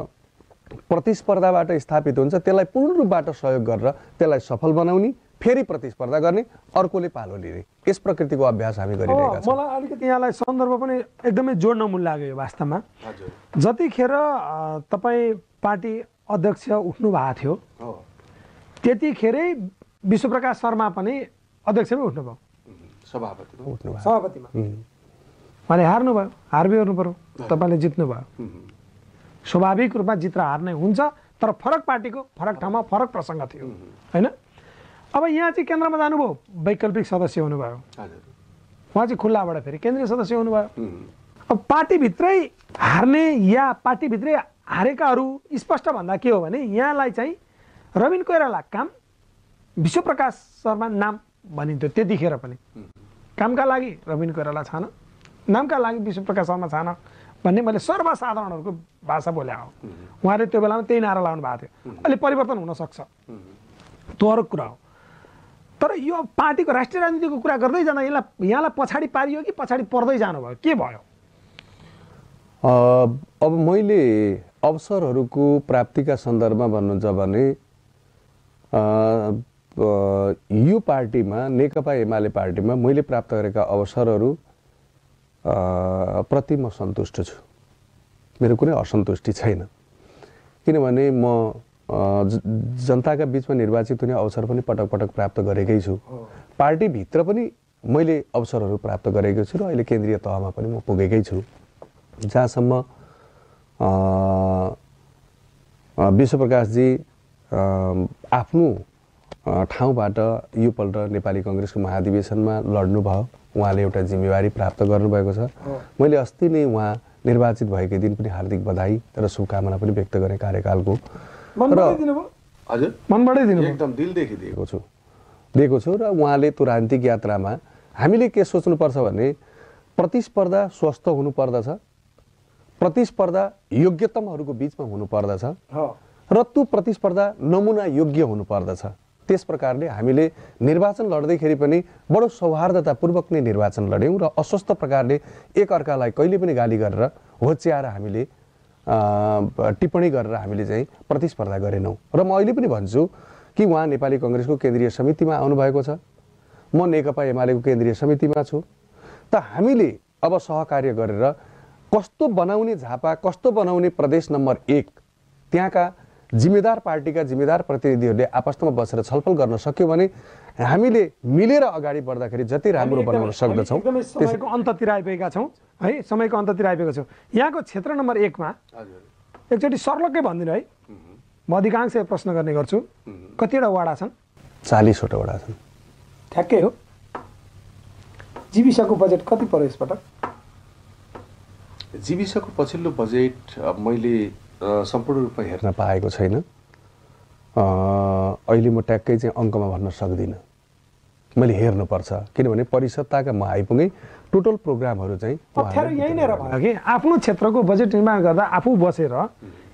प्रतिस्पर्धाबाट स्थापित हुन्छ त्यसलाई पूर्ण रूपबाट सहयोग गरेर त्यसलाई सफल बनाउने फेरि प्रतिस्पर्धा गर्ने अर्कोले पालो लिने यस प्रकृतिको अभ्यास हामी गरिरहेका छौँ मलाई अलिकति यहाँलाई सन्दर्भ पनि एकदमै जोड्न मूल लाग्यो यो वास्तवमा जतिखेर तपाईँ पार्टी अध्यक्ष उठ्नु भएको थियो त्यतिखेरै विश्वप्रकाश शर्मा पनि अध्यक्षमै उठ्नुभयो सभापतिमा सभापतिमा उहाँले हार्नुभयो हार बिहोर्नु पऱ्यो तपाईँले जित्नुभयो स्वाभाविक रूपमा जित्र हार्ने हुन्छ तर फरक पार्टीको फरक ठाउँमा फरक प्रसङ्ग थियो होइन अब यहाँ चाहिँ केन्द्रमा जानुभयो वैकल्पिक सदस्य हुनुभयो उहाँ चाहिँ खुल्लाबाट फेरि केन्द्रीय सदस्य हुनुभयो अब पार्टीभित्रै हार्ने या पार्टीभित्रै हारेकाहरू स्पष्ट भन्दा के हो भने यहाँलाई चाहिँ रविन कोइराला काम विश्वप्रकाश शर्मा नाम भनिन्थ्यो त्यतिखेर पनि कामका लागि रविन कोइराला छान नामका लागि विश्वप्रकाश शर्मा छान भन्ने मैले सर्वसाधारणहरूको भाषा बोले हो उहाँले त्यो बेलामा त्यही नारा लाउनु भएको थियो अहिले परिवर्तन हुनसक्छ त्यो अरू कुरा हो तर यो पार्टीको राष्ट्रिय राजनीतिको कुरा गर्दै जाँदा यसलाई यहाँलाई पछाडि पारियो कि पछाडि पर्दै जानुभयो के भयो अब मैले अवसरहरूको प्राप्तिका सन्दर्भमा भन्नुहुन्छ भने यो पार्टीमा नेकपा एमाले पार्टीमा मैले प्राप्त गरेका अवसरहरू प्रति म सन्तुष्ट छु मेरो कुनै असन्तुष्टि छैन किनभने म जनताका बिचमा निर्वाचित हुने अवसर पनि पटक पटक प्राप्त गरेकै छु पार्टीभित्र पनि मैले अवसरहरू प्राप्त गरेको छु र अहिले केन्द्रीय तहमा पनि म पुगेकै छु जहाँसम्म विश्वप्रकाशजी आफ्नो ठाउँबाट यो योपल्ट नेपाली कङ्ग्रेसको महाधिवेशनमा लड्नुभयो उहाँले एउटा जिम्मेवारी प्राप्त गर्नुभएको छ मैले अस्ति नै उहाँ निर्वाचित भएकै दिन पनि हार्दिक बधाई र शुभकामना पनि व्यक्त गरेँ कार्यकालको मनबाटै दिनु एकदम दिलदेखि दिएको छु दिएको छु र उहाँले त्यो राजनीतिक यात्रामा हामीले के सोच्नुपर्छ भने प्रतिस्पर्धा स्वस्थ हुनुपर्दछ प्रतिस्पर्धा योग्यतमहरूको बिचमा हुनुपर्दछ र त्यो प्रतिस्पर्धा नमुना योग्य हुनुपर्दछ त्यस प्रकारले हामीले निर्वाचन लड्दैखेरि पनि बडो सौहार्दतापूर्वक नै निर्वाचन लड्यौँ र अस्वस्थ प्रकारले एकअर्कालाई कहिले पनि गाली गरेर होच्याएर हामीले टिप्पणी गरेर हामीले चाहिँ प्रतिस्पर्धा गरेनौँ र म अहिले पनि भन्छु कि उहाँ नेपाली कङ्ग्रेसको केन्द्रीय समितिमा आउनुभएको छ म नेकपा एमालेको केन्द्रीय समितिमा छु त हामीले अब सहकार्य गरेर कस्तो बनाउने झापा कस्तो बनाउने प्रदेश नम्बर एक त्यहाँका जिम्मेदार पार्टीका जिम्मेदार प्रतिनिधिहरूले आपस्तमा बसेर छलफल गर्न सक्यो भने हामीले मिलेर अगाडि बढ्दाखेरि जति राम्रो बनाउन सक्दछौँ अन्ततिर आइपुगेका छौँ है समयको अन्ततिर आइपुगेको छु यहाँको क्षेत्र नम्बर एकमा एकचोटि सर्लकै भनिदिनु है म अधिकांश प्रश्न गर्ने गर्छु कतिवटा वडा छन् चालिसवटा वडा छन् ठ्याक्कै हो जीविसको बजेट कति पऱ्यो यसपटक जिबिसाको पछिल्लो बजेट मैले सम्पूर्ण रूपमा हेर्न पाएको छैन अहिले म ट्याक्कै चाहिँ अङ्कमा भन्न सक्दिनँ मैले हेर्नुपर्छ किनभने परिषदताका म आइपुगेँ टोटल प्रोग्रामहरू चाहिँ अप्ठ्यारो नै रह्यो कि आफ्नो क्षेत्रको बजेट निर्माण गर्दा आफू बसेर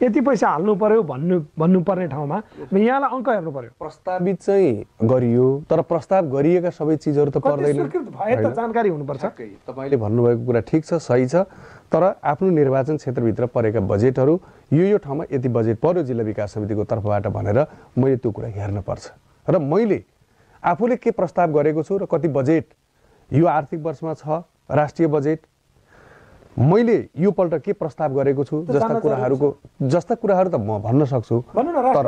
यति पैसा हाल्नु पर्यो भन्नु भन्नुपर्ने ठाउँमा यहाँलाई अङ्क हेर्नु पर्यो प्रस्तावित चाहिँ गरियो तर प्रस्ताव गरिएका सबै चिजहरू त पर्दैन भए त जानकारी हुनुपर्छ तपाईँले भन्नुभएको कुरा ठिक छ सही छ तर आफ्नो निर्वाचन क्षेत्रभित्र परेका बजेटहरू यो यो ठाउँमा यति बजेट पर्यो जिल्ला विकास समितिको तर्फबाट भनेर मैले त्यो कुरा हेर्नुपर्छ र मैले आफूले के प्रस्ताव गरेको छु र कति बजेट यो आर्थिक वर्षमा छ राष्ट्रिय बजेट मैले यो पल्ट के प्रस्ताव गरेको छु जस्ता कुराहरूको जस्ता कुराहरू त म भन्न सक्छु तर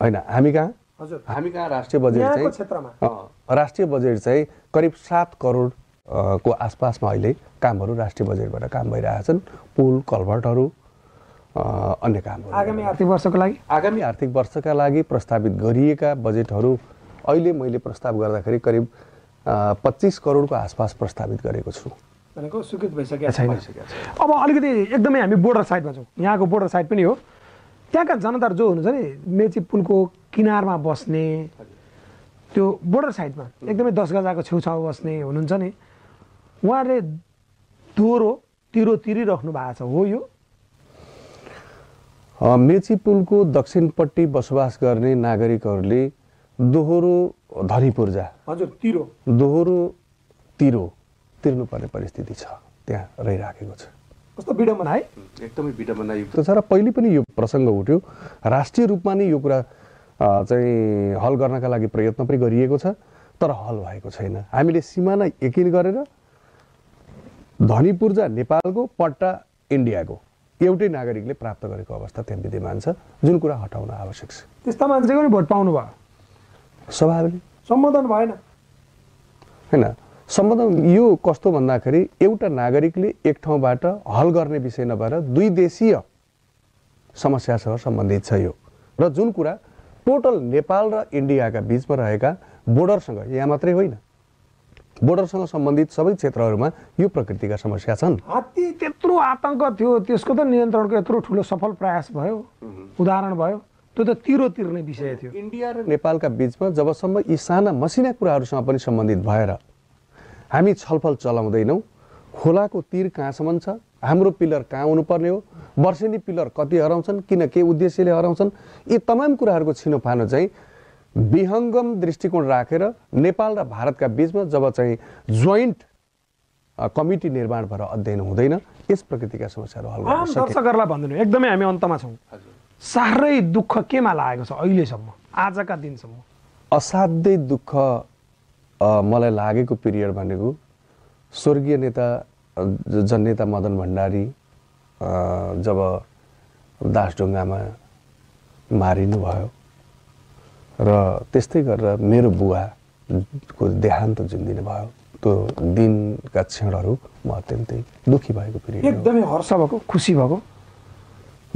होइन हामी कहाँ हामी कहाँ राष्ट्रिय बजेट चाहिँ राष्ट्रिय बजेट चाहिँ करिब सात करोड को आसपासमा अहिले कामहरू राष्ट्रिय बजेटबाट काम भइरहेछन् पुल कलभर्टहरू अन्य कामहरू आगामी आर्थिक वर्षको लागि आगामी आर्थिक वर्षका लागि प्रस्तावित गरिएका बजेटहरू अहिले मैले प्रस्ताव गर्दाखेरि करिब पच्चिस करोडको आसपास प्रस्तावित गरेको छु भनेको स्वीकृत भइसकेको छैन अब अलिकति एकदमै हामी बोर्डर साइडमा छौँ यहाँको बोर्डर साइड पनि हो त्यहाँका जनता जो हुनुहुन्छ नि मेची पुलको किनारमा बस्ने त्यो बोर्डर साइडमा एकदमै दस गजाको छेउछाउ बस्ने हुनुहुन्छ नि उहाँहरूले दोहोरो तिरो तिरिराख्नु भएको छ हो यो मेची पुलको दक्षिणपट्टि बसोबास गर्ने नागरिकहरूले दोहोरो धरी पूर्जा हजुर तिरो दोहोरो तिरो तिर्नुपर्ने परिस्थिति छ त्यहाँ रहिराखेको छ कस्तो विडम्बना है एकदमै विडम्बनायुक्त छ र पहिले पनि यो प्रसङ्ग उठ्यो राष्ट्रिय रूपमा नै यो कुरा चाहिँ हल गर्नका लागि प्रयत्न पनि गरिएको छ तर हल भएको छैन हामीले सिमाना यकिन गरेर धनी पूर्जा नेपालको पट्टा इन्डियाको एउटै नागरिकले प्राप्त गरेको अवस्था त्यहाँ विद्यमान छ जुन कुरा हटाउन आवश्यक छ त्यस्ता मान्छे पनि भोट पाउनु भयो स्वभावले सम्बोधन भएन होइन सम्बोधन यो कस्तो भन्दाखेरि एउटा नागरिकले एक ठाउँबाट हल गर्ने विषय नभएर दुई देशीय समस्यासँग सम्बन्धित छ यो र जुन कुरा टोटल नेपाल र इन्डियाका बिचमा रहेका बोर्डरसँग यहाँ मात्रै होइन बोर्डरसँग सम्बन्धित सबै क्षेत्रहरूमा यो प्रकृतिका समस्या छन् हात्ती त्यत्रो आतङ्क थियो त्यसको त नियन्त्रणको यत्रो ठुलो सफल प्रयास भयो उदाहरण भयो त्यो त तिरो तिर्ने विषय थियो इन्डिया र नेपालका बिचमा जबसम्म यी साना मसिना कुराहरूसँग पनि सम्बन्धित भएर हामी छलफल चलाउँदैनौँ खोलाको तिर कहाँसम्म छ हाम्रो पिलर कहाँ हुनुपर्ने हो वर्षेनी पिलर कति हराउँछन् किन के उद्देश्यले हराउँछन् यी तमाम कुराहरूको छिनोफानो चाहिँ विहङ्गम दृष्टिकोण राखेर रा, नेपाल र भारतका बिचमा जब चाहिँ जोइन्ट कमिटी निर्माण भएर अध्ययन हुँदैन यस प्रकृतिका समस्याहरू हल गर्न दर्शकहरूलाई भनिदिनु एकदमै हामी अन्तमा छौँ साह्रै दुःख केमा लागेको छ अहिलेसम्म आजका दिनसम्म असाध्यै दुःख मलाई लागेको पिरियड भनेको स्वर्गीय नेता जननेता मदन भण्डारी जब दासढुङ्गामा मारिनु भयो र त्यस्तै गरेर मेरो बुवाको देहान्त दिन भयो त्यो दिनका क्षणहरू म अत्यन्तै दुःखी भएको पिरियड एकदमै हर्ष भएको खुसी भएको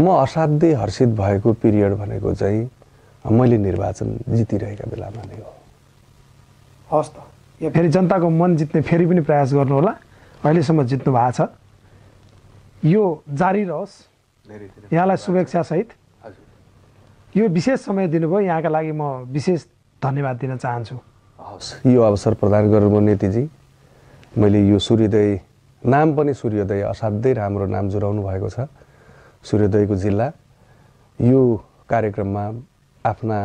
म असाध्यै हर्षित भएको पिरियड भनेको चाहिँ मैले निर्वाचन जितिरहेका बेलामा नै हो हस् त यो फेरि जनताको मन जित्ने फेरि पनि प्रयास गर्नुहोला अहिलेसम्म जित्नु भएको छ यो जारी रहोस् यहाँलाई शुभेच्छासहित यो विशेष समय दिनुभयो यहाँका लागि म विशेष धन्यवाद दिन चाहन्छु हवस् यो अवसर प्रदान गर्नुभयो नेतिजी मैले यो सूर्योदय नाम पनि सूर्योदय असाध्यै राम्रो नाम जुराउनु भएको छ सूर्योदयको जिल्ला यो कार्यक्रममा आफ्ना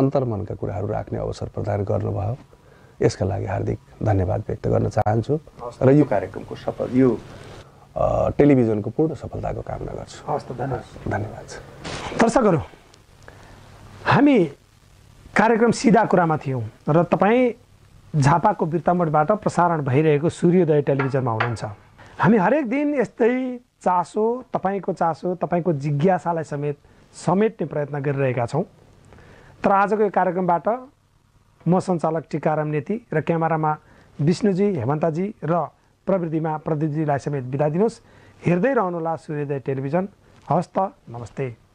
अन्तर्मनका कुराहरू राख्ने अवसर प्रदान गर्नुभयो यसका लागि हार्दिक धन्यवाद व्यक्त गर्न चाहन्छु र यो कार्यक्रमको सफल यो टेलिभिजनको पूर्ण सफलताको कामना गर्छु हस् धन्यवाद धन्यवाद दर्शकहरू हामी कार्यक्रम सिधा कुरामा थियौँ र तपाईँ झापाको बिर्तामठबाट प्रसारण भइरहेको सूर्योदय टेलिभिजनमा हुनुहुन्छ हामी हरेक दिन यस्तै चासो तपाईँको चासो तपाईँको जिज्ञासालाई समेत समेट्ने प्रयत्न गरिरहेका छौँ तर आजको यो कार्यक्रमबाट म सञ्चालक टिकाराम नेति र क्यामेरामा विष्णुजी हेमन्तजी र प्रविधिमा प्रदीपजीलाई समेत बिदा दिनुहोस् हेर्दै रहनुहोला सूर्योदय टेलिभिजन हवस् त नमस्ते